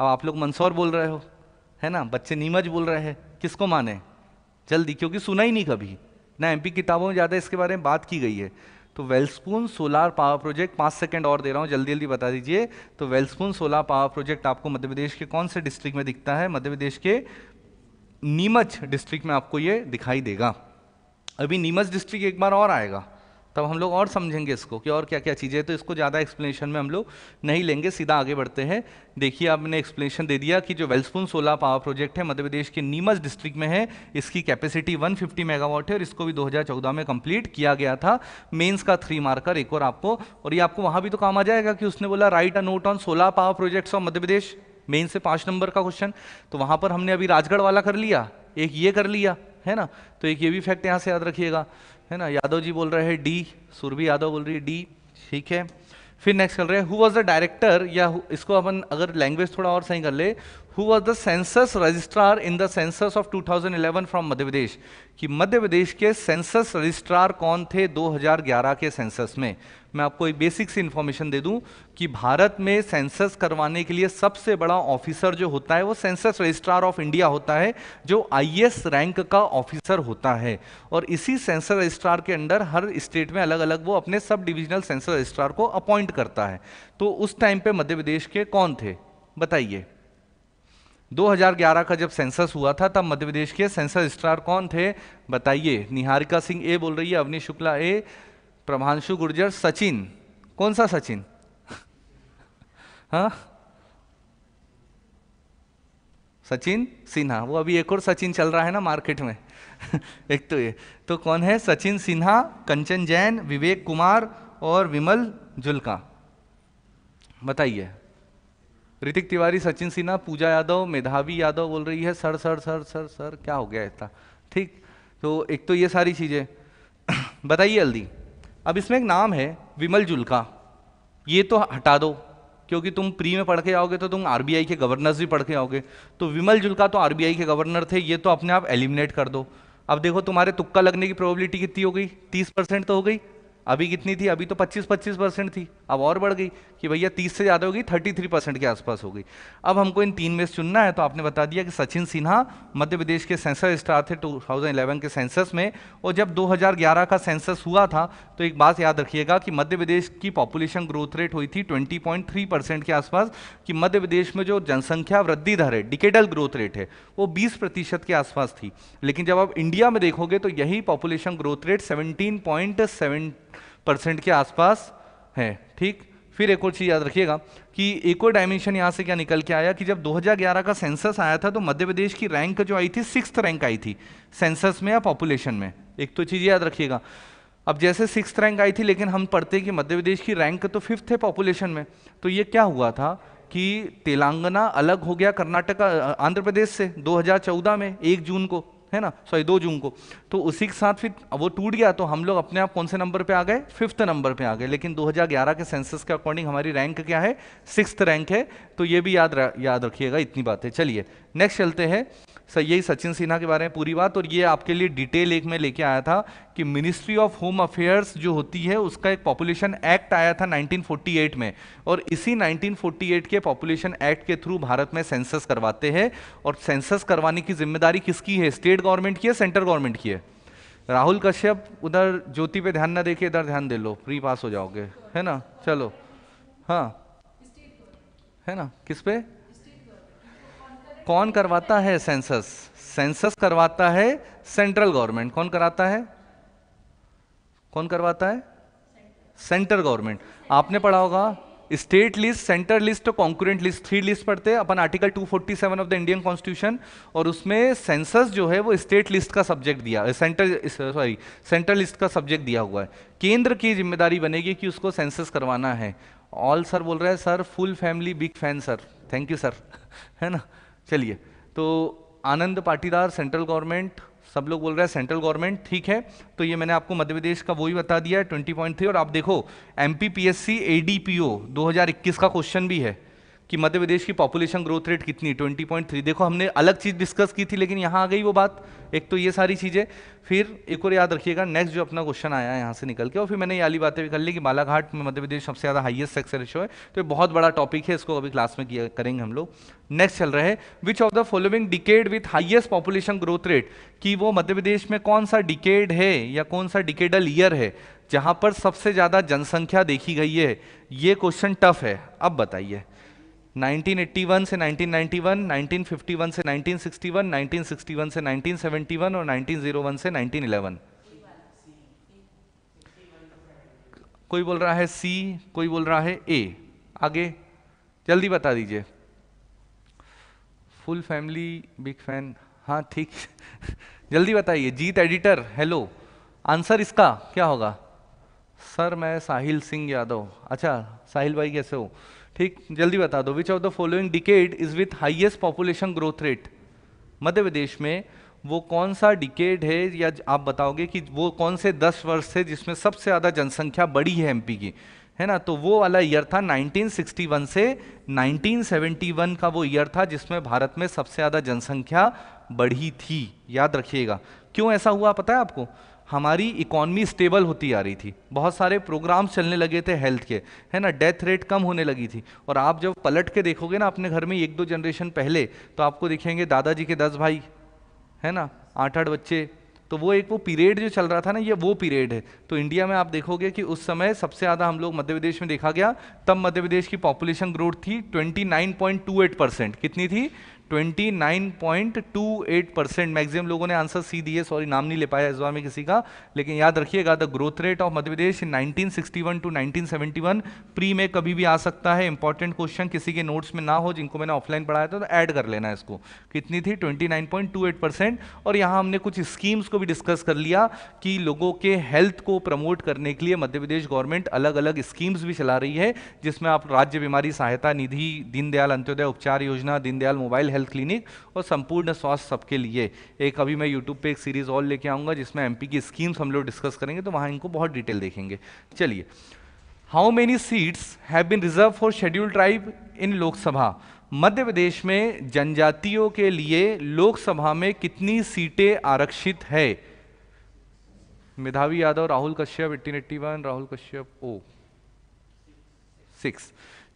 अब आप लोग मंसौर बोल रहे हो है ना बच्चे नीमच बोल रहे हैं किसको माने जल्दी क्योंकि सुना ही नहीं कभी ना एमपी किताबों में ज़्यादा इसके बारे में बात की गई है तो वेल्सपून सोलार पावर प्रोजेक्ट पाँच सेकंड और दे रहा हूँ जल्दी जल्दी बता दीजिए तो वेल्सपून सोलार पावर प्रोजेक्ट आपको मध्य प्रदेश के कौन से डिस्ट्रिक्ट में दिखता है मध्य प्रदेश के नीमच डिस्ट्रिक्ट में आपको ये दिखाई देगा अभी नीमच डिस्ट्रिक्ट एक बार और आएगा तब हम लोग और समझेंगे इसको कि और क्या क्या चीज़ें तो इसको ज़्यादा एक्सप्लेनेशन में हम लोग नहीं लेंगे सीधा आगे बढ़ते हैं देखिए आपने एक्सप्लेनेशन दे दिया कि जो वेल्सपुन सोलर पावर प्रोजेक्ट है मध्य प्रदेश के नीमच डिस्ट्रिक्ट में है इसकी कैपेसिटी 150 मेगावाट है और इसको भी 2014 में कंप्लीट किया गया था मेन्स का थ्री मार्कर एक और आपको और ये आपको वहाँ भी तो काम आ जाएगा कि उसने बोला write a note on solar power projects of Madhya Pradesh main से पांच नंबर का क्वेश्चन तो वहां पर हमने अभी राजगढ़ वाला कर लिया एक ये कर लिया है ना तो एक ये भी फैक्ट यहाँ से याद रखिएगा है ना यादव जी बोल रहे हैं डी सुरभि यादव बोल रही है डी ठीक है फिर नेक्स्ट कर रहे हैं हु वॉज द डायरेक्टर या इसको अपन अगर लैंग्वेज थोड़ा और सही कर ले who was the census registrar in the census of 2011 from Madhya Pradesh कि मध्य प्रदेश के सेंसस रजिस्ट्रार कौन थे 2011 के सेंसस में मैं आपको एक बेसिक सी इंफॉर्मेशन दे दूं कि भारत में सेंसस करवाने के लिए सबसे बड़ा ऑफिसर जो होता है वो सेंसस रजिस्ट्रार ऑफ इंडिया होता है जो आई रैंक का ऑफिसर होता है और इसी सेंसर रजिस्ट्रार के अंडर हर स्टेट में अलग अलग वो अपने सब डिविजनल सेंसर रजिस्ट्रार को अपॉइंट करता है तो उस टाइम पे मध्य प्रदेश के कौन थे बताइए 2011 का जब सेंसस हुआ था तब मध्य प्रदेश के सेंसर रजिस्ट्रार कौन थे बताइए निहारिका सिंह ए बोल रही है अवनी शुक्ला ए प्रभांशु गुर्जर सचिन कौन सा सचिन हाँ सचिन सिन्हा वो अभी एक और सचिन चल रहा है ना मार्केट में एक तो ये तो कौन है सचिन सिन्हा कंचन जैन विवेक कुमार और विमल जुल्का बताइए ऋतिक तिवारी सचिन सिन्हा पूजा यादव मेधावी यादव बोल रही है sir sir sir sir sir क्या हो गया इतना ठीक तो एक तो ये सारी चीज़ें बताइए हल्दी अब इसमें एक नाम है विमल जुल्का ये तो हटा दो क्योंकि तुम प्री में पढ़ के आओगे तो तुम आरबीआई के गवर्नर भी पढ़ के आओगे तो विमल जुल्का तो आरबीआई के गवर्नर थे ये तो अपने आप एलिमिनेट कर दो अब देखो तुम्हारे तुक्का लगने की प्रोबेबिलिटी कितनी हो गई तीस परसेंट तो हो गई अभी कितनी थी अभी तो 25-25 परसेंट थी अब और बढ़ गई कि भैया 30 से ज़्यादा हो गई 33 परसेंट के आसपास हो गई अब हमको इन तीन में से चुनना है तो आपने बता दिया कि सचिन सिन्हा मध्य प्रदेश के सेंसर स्टार थे 2011 के सेंसस में और जब 2011 का सेंसस हुआ था तो एक बात याद रखिएगा कि मध्य प्रदेश की पॉपुलेशन ग्रोथ रेट हुई थी ट्वेंटी के आसपास कि मध्य प्रदेश में जो जनसंख्या वृद्धि दर है डिकेडल ग्रोथ रेट है वो बीस के आसपास थी लेकिन जब आप इंडिया में देखोगे तो यही population growth rate seventeen percent के आसपास है ठीक फिर एक और चीज़ याद रखिएगा कि एक और डायमेंशन यहाँ से क्या निकल के आया कि जब 2011 का सेंसस आया था तो मध्य प्रदेश की रैंक जो आई थी सिक्स रैंक आई थी सेंसस में या पॉपुलेशन में एक तो चीज़ याद रखिएगा अब जैसे सिक्स रैंक आई थी लेकिन हम पढ़ते कि मध्य प्रदेश की रैंक तो फिफ्थ है पॉपुलेशन में तो ये क्या हुआ था कि तेलंगाना अलग हो गया कर्नाटक आंध्र प्रदेश से 2014 में एक जून को है ना सॉरी दो जून को तो उसी के साथ फिर वो टूट गया तो हम लोग अपने आप कौन से नंबर पे आ गए फिफ्थ नंबर पे आ गए लेकिन 2011 के सेंसस के अकॉर्डिंग हमारी रैंक क्या है सिक्स रैंक है तो ये भी याद याद रखिएगा इतनी बातें चलिए नेक्स्ट चलते हैं सर यही सचिन सिन्हा के बारे में पूरी बात और ये आपके लिए डिटेल एक में लेके आया था कि मिनिस्ट्री ऑफ होम अफेयर्स जो होती है उसका एक पॉपुलेशन एक्ट आया था 1948 में और इसी 1948 के पॉपुलेशन एक्ट के थ्रू भारत में सेंसस करवाते हैं और सेंसस करवाने की जिम्मेदारी किसकी है स्टेट गवर्नमेंट की है सेंट्रल गवर्नमेंट की है राहुल कश्यप उधर ज्योति पे ध्यान ना देखे इधर ध्यान दे लो प्री पास हो जाओगे है ना चलो हाँ है ना किस पे कौन करवाता है सेंसस सेंसस करवाता है सेंट्रल गवर्नमेंट कौन कराता है कौन करवाता है सेंटर गवर्नमेंट आपने पढ़ा होगा स्टेट लिस्ट सेंटर लिस्ट और कॉन्क्रेंट लिस्ट थ्री लिस्ट पढ़ते हैं अपन article 247 of the Indian constitution और उसमें सेंसस जो है वो स्टेट लिस्ट का सब्जेक्ट दिया सेंटर सॉरी सेंट्रल लिस्ट का सब्जेक्ट दिया हुआ है केंद्र की जिम्मेदारी बनेगी कि उसको सेंसस करवाना है ऑल सर बोल रहे हैं sir full family big fan sir thank you sir है ना चलिए तो आनंद पाटीदार सेंट्रल गवर्नमेंट सब लोग बोल रहे हैं सेंट्रल गवर्नमेंट ठीक है तो ये मैंने आपको मध्य प्रदेश का वो ही बता दिया है ट्वेंटी पॉइंट थ्री और आप देखो M P P S C A D P O दो हज़ार इक्कीस का क्वेश्चन भी है कि मध्य प्रदेश की पॉपुलेशन ग्रोथ रेट कितनी ट्वेंटी पॉइंट थ्री देखो हमने अलग चीज़ डिस्कस की थी लेकिन यहाँ आ गई वो बात एक तो ये सारी चीज़ें फिर एक और याद रखिएगा नेक्स्ट जो अपना क्वेश्चन आया यहाँ से निकल के और फिर मैंने ये अली बातें भी कर ली कि बालाघाट में मध्य प्रदेश सबसे ज़्यादा हाइएस्ट सेक्स रेशो है तो ये बहुत बड़ा टॉपिक है इसको अभी क्लास में किया करेंगे हम लोग नेक्स्ट चल रहे हैं which of the following decade with highest population growth rate कि वो मध्य प्रदेश में कौन सा डिकेड है या कौन सा डिकेडल ईयर है जहाँ पर सबसे ज़्यादा जनसंख्या देखी गई है ये क्वेश्चन टफ है अब बताइए 1981 से 1991, 1951 से 1961, 1961 से 1971 और 1901 से 1911 कोई बोल रहा है सी कोई बोल रहा है ए आगे जल्दी बता दीजिए फुल फैमिली बिग फैन हाँ ठीक जल्दी बताइए जीत एडिटर हेलो आंसर इसका क्या होगा सर मैं साहिल सिंह यादव अच्छा साहिल भाई कैसे हो ठीक जल्दी बता दो which of the following decade is with highest population growth rate Madhya Pradesh में वो कौन सा डिकेड है या आप बताओगे कि वो कौन से दस वर्ष थे जिसमें सबसे ज़्यादा जनसंख्या बढ़ी है एमपी की है ना तो वो वाला ईयर था 1961 से 1971 का वो ईयर था जिसमें भारत में सबसे ज़्यादा जनसंख्या बढ़ी थी याद रखिएगा क्यों ऐसा हुआ पता है आपको हमारी इकोनमी स्टेबल होती आ रही थी बहुत सारे प्रोग्राम्स चलने लगे थे हेल्थ के है ना डेथ रेट कम होने लगी थी और आप जब पलट के देखोगे ना अपने घर में एक दो जनरेशन पहले तो आपको दिखेंगे दादाजी के दस भाई है ना आठ आठ बच्चे तो वो एक वो पीरियड जो चल रहा था ना ये वो पीरियड है तो इंडिया में आप देखोगे कि उस समय सबसे ज़्यादा हम लोग मध्य प्रदेश में देखा गया तब मध्य प्रदेश की पॉपुलेशन ग्रोथ थी 29.28 परसेंट कितनी थी 29.28 परसेंट मैक्सिमम लोगों ने आंसर सी दिए सॉरी नाम नहीं ले पाया इस बार में किसी का लेकिन याद रखिएगा the growth rate of Madhya Pradesh nineteen to 1971 pre में कभी भी आ सकता है इंपॉर्टेंट क्वेश्चन किसी के नोट्स में ना हो जिनको मैंने ऑफलाइन पढ़ाया था तो ऐड कर लेना इसको कितनी थी ट्वेंटी परसेंट और यहाँ हमने कुछ स्कीम्स को भी डिस्कस कर लिया कि लोगों के हेल्थ को प्रमोट करने के लिए मध्य प्रदेश गवर्नमेंट अलग अलग स्कीम्स भी चला रही है जिसमें आप राज्य बीमारी सहायता निधि Deendayal Antyodaya Upchar Yojana Deendayal mobile health health clinic और संपूर्ण स्वास्थ्य सबके लिए एक अभी मैं यूट्यूब पे एक सीरीज़ और लेके आऊंगा जिसमें एमपी की स्कीम्स हम लोग डिस्कस करेंगे तो वहां इनको बहुत डिटेल देखेंगे चलिए how many seats have been reserved for schedule tribe in Lok Sabha Madhya Pradesh में जनजातियों के लिए लोकसभा में कितनी सीटें आरक्षित है Medhavi Yadav Rahul Kashyap eighteen eighty one Rahul Kashyap O six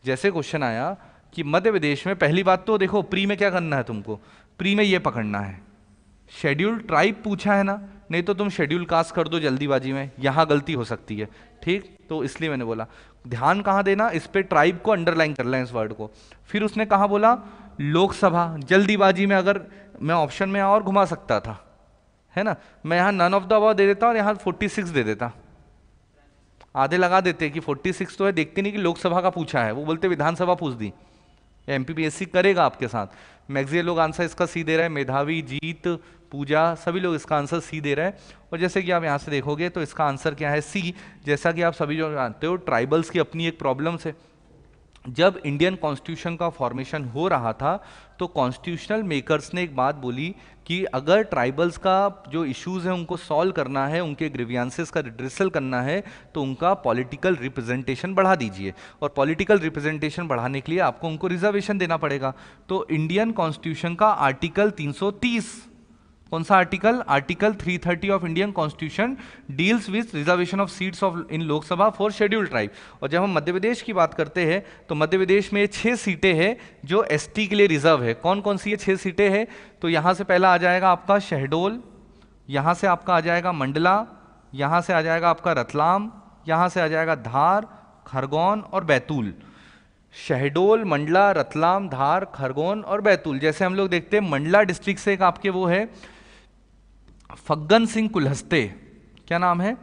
जैसे क्वेश्चन आया कि मध्य प्रदेश में पहली बात तो देखो प्री में क्या करना है तुमको प्री में ये पकड़ना है शेड्यूल ट्राइब पूछा है ना नहीं तो तुम शेड्यूल कास्ट कर दो जल्दीबाजी में यहाँ गलती हो सकती है ठीक तो इसलिए मैंने बोला ध्यान कहाँ देना इस पर ट्राइब को अंडरलाइन कर लें इस वर्ड को फिर उसने कहा बोला लोकसभा जल्दीबाजी में अगर मैं ऑप्शन में और घुमा सकता था है ना मैं यहाँ नन ऑफ द अबाव दे देता और यहाँ फोर्टी सिक्स दे देता आधे लगा देते कि फोर्टी सिक्स तो है देखते नहीं कि लोकसभा का पूछा है वो बोलते विधानसभा पूछ दी एम करेगा आपके साथ मैगजी लोग आंसर इसका सी दे रहे हैं मेधावी जीत पूजा सभी लोग इसका आंसर सी दे रहे हैं और जैसे कि आप यहाँ से देखोगे तो इसका आंसर क्या है सी जैसा कि आप सभी जो जानते हो ट्राइबल्स की अपनी एक प्रॉब्लम्स है जब इंडियन कॉन्स्टिट्यूशन का फॉर्मेशन हो रहा था तो कॉन्स्टिट्यूशनल मेकर्स ने एक बात बोली कि अगर ट्राइबल्स का जो इश्यूज़ है उनको सॉल्व करना है उनके ग्रीवियांसेस का रिड्रेसल करना है तो उनका पॉलिटिकल रिप्रेजेंटेशन बढ़ा दीजिए और पॉलिटिकल रिप्रेजेंटेशन बढ़ाने के लिए आपको उनको रिजर्वेशन देना पड़ेगा तो इंडियन कॉन्स्टिट्यूशन का आर्टिकल 330 कौन सा article article 330 of Indian constitution deals with reservation of seats of in Lok Sabha for schedule tribe और जब हम मध्य प्रदेश की बात करते हैं तो मध्य प्रदेश में छः सीटें हैं जो एसटी के लिए रिजर्व है कौन कौन सी ये छः सीटें हैं तो यहाँ से पहला आ जाएगा आपका शहडोल यहाँ से आपका आ जाएगा मंडला यहाँ से आ जाएगा आपका रतलाम यहाँ से आ जाएगा धार खरगोन और बैतूल शहडोल मंडला रतलाम धार खरगोन और बैतूल जैसे हम लोग देखते हैं मंडला डिस्ट्रिक्ट से एक आपके वो है फग्गन सिंह कुलहस्ते क्या नाम है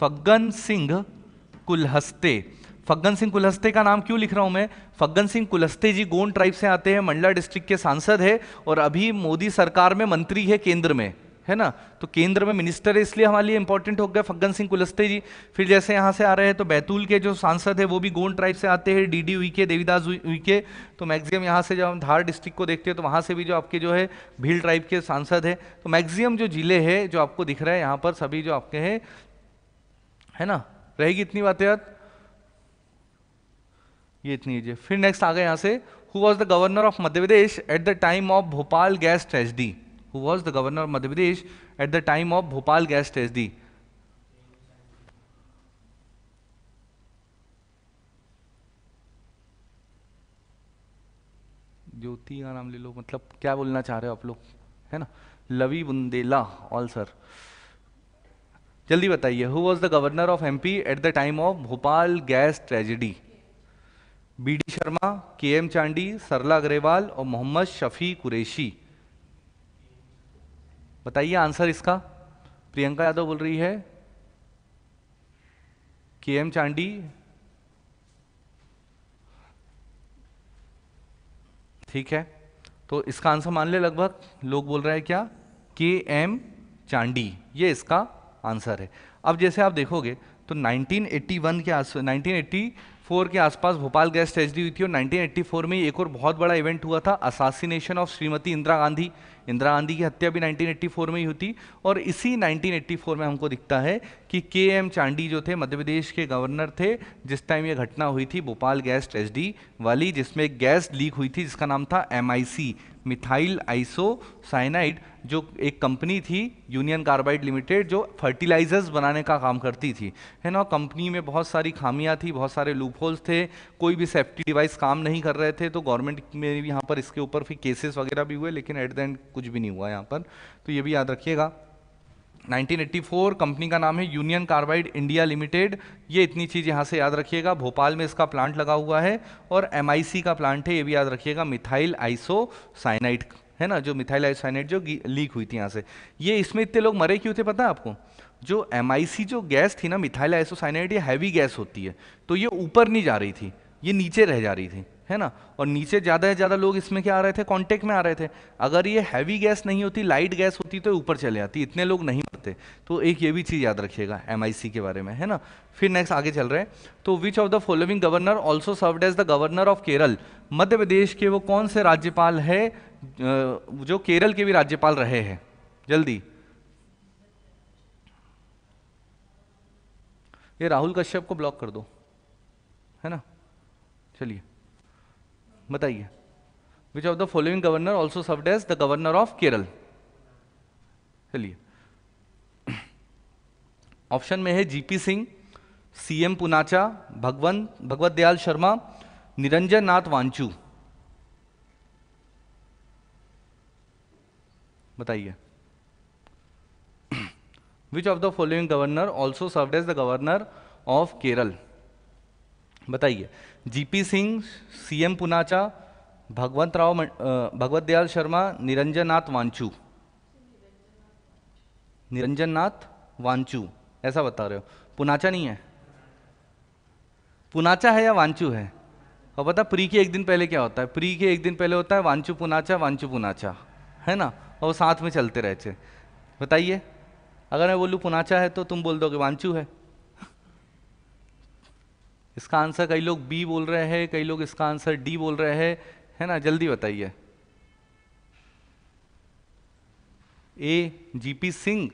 फग्गन सिंह कुलहस्ते फग्गन सिंह कुलहस्ते का नाम क्यों लिख रहा हूं मैं फग्गन सिंह कुलहस्ते जी गोंड ट्राइब से आते हैं मंडला डिस्ट्रिक्ट के सांसद है और अभी मोदी सरकार में मंत्री है केंद्र में है ना तो केंद्र में मिनिस्टर है इसलिए हमारे लिए इंपॉर्टेंट हो गया फग्गन सिंह कुलस्ते जी फिर जैसे यहाँ से आ रहे हैं तो बैतूल के जो सांसद है वो भी गोंड ट्राइब से आते हैं डी डी के देवीदास के तो मैक्सिमम यहाँ से जब हम धार डिस्ट्रिक्ट को देखते हैं तो वहाँ से भी जो आपके जो है भील ट्राइब के सांसद है तो मैक्सिमम जो जिले है जो आपको दिख रहा है यहाँ पर सभी जो आपके हैं है ना रहेगी इतनी बातें याद ये इतनी है फिर नेक्स्ट आ गए यहाँ से who was the governor of Madhya Pradesh at the time of Bhopal gas tragedy who was the governor of Madhya Pradesh at the time of Bhopal gas tragedy. Jyoti का नाम ले लो मतलब क्या बोलना चाह रहे हो आप लोग है ना लवी बुंदेला ऑल सर जल्दी बताइए who was the governor of M P at the time of Bhopal gas tragedy B D Sharma K M Chandy सरला अग्रवाल और मोहम्मद शफी कुरैशी बताइए आंसर इसका प्रियंका यादव बोल रही है के एम चांडी ठीक है तो इसका आंसर मान ले लगभग लोग बोल रहे हैं क्या के एम चांडी ये इसका आंसर है अब जैसे आप देखोगे तो 1981 के आस एट्टी फोर के आसपास भोपाल गैस ट्रेजडी हुई थी और नाइनटीन एट्टी फोर में एक और बहुत बड़ा इवेंट हुआ था असासीनेशन ऑफ श्रीमती इंदिरा गांधी इंदिरा गांधी की हत्या भी 1984 में ही हुई थी और इसी 1984 में हमको दिखता है कि के एम चांडी जो थे मध्य प्रदेश के गवर्नर थे जिस टाइम ये घटना हुई थी भोपाल गैस ट्रेजडी वाली जिसमें गैस लीक हुई थी जिसका नाम था M I C methyl isocyanide जो एक कंपनी थी यूनियन कार्बाइड लिमिटेड जो फर्टिलाइजर्स बनाने का काम करती थी है ना कंपनी में बहुत सारी खामियां थी बहुत सारे लूप होल्स थे कोई भी सेफ्टी डिवाइस काम नहीं कर रहे थे तो गवर्नमेंट में भी यहाँ पर इसके ऊपर फिर केसेस वगैरह भी हुए लेकिन एट द एंड कुछ भी नहीं हुआ यहाँ पर तो ये भी याद रखिएगा 1984 कंपनी का नाम है यूनियन कार्बाइड इंडिया लिमिटेड ये इतनी चीज़ यहाँ से याद रखिएगा भोपाल में इसका प्लांट लगा हुआ है और एम का प्लांट है ये भी याद रखिएगा मिथाइल आइसोसाइनाइट है ना जो मिथाइल आइसो साइनाइट जो लीक हुई थी यहाँ से ये इसमें इतने लोग मरे क्यों थे पता है आपको जो एम जो गैस थी ना मिथाइल आइसोसाइनाइट ये हैवी गैस होती है तो ये ऊपर नहीं जा रही थी ये नीचे रह जा रही थी है ना और नीचे ज़्यादा से ज़्यादा लोग इसमें क्या आ रहे थे कॉन्टेक्ट में आ रहे थे अगर ये हैवी गैस नहीं होती लाइट गैस होती तो ऊपर चले आती इतने लोग नहीं मरते तो एक ये भी चीज़ याद रखिएगा एम के बारे में है ना फिर नेक्स्ट आगे चल रहे हैं तो which of the following governor also served as the governor of Kerala Madhya Pradesh के वो कौन से राज्यपाल है जो केरल के भी राज्यपाल रहे हैं जल्दी ये राहुल कश्यप को ब्लॉक कर दो है ना चलिए बताइए which of the following governor also served as the governor of Kerala चलिए ऑप्शन में है जीपी सिंह सीएम पुनाचा भगवन भगवत दयाल शर्मा निरंजन नाथ वांचू बताइए which of the following governor also served as the governor of Kerala बताइए जीपी सिंह सीएम पुनाचा भगवंत राव भगवत दयाल शर्मा निरंजन नाथ वांचू निरंजन नाथ वांचू ऐसा बता रहे हो पुनाचा नहीं है पुनाचा है या वांचू है और बता प्री के एक दिन पहले क्या होता है प्री के एक दिन पहले होता है वांचू पुनाचा वांचू पुनाचा है ना और वो साथ में चलते रहते बताइए अगर मैं बोलूँ पुनाचा है तो तुम बोल कि वांचू है इसका आंसर कई लोग बी बोल रहे हैं कई लोग इसका आंसर डी बोल रहे हैं है ना जल्दी बताइए A G P Singh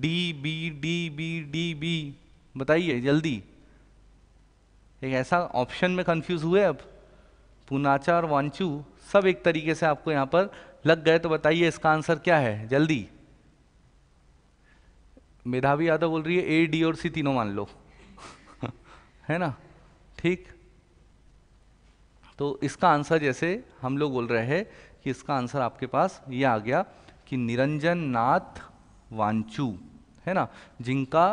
D B D B D B बताइए जल्दी एक ऐसा ऑप्शन में कंफ्यूज हुए अब पुनाचा और वांचू सब एक तरीके से आपको यहाँ पर लग गए तो बताइए इसका आंसर क्या है जल्दी मेधावी यादव बोल रही है ए डी और सी तीनों मान लो है ना ठीक तो इसका आंसर जैसे हम लोग बोल रहे हैं कि इसका आंसर आपके पास ये आ गया कि निरंजन नाथ वांचू है ना जिनका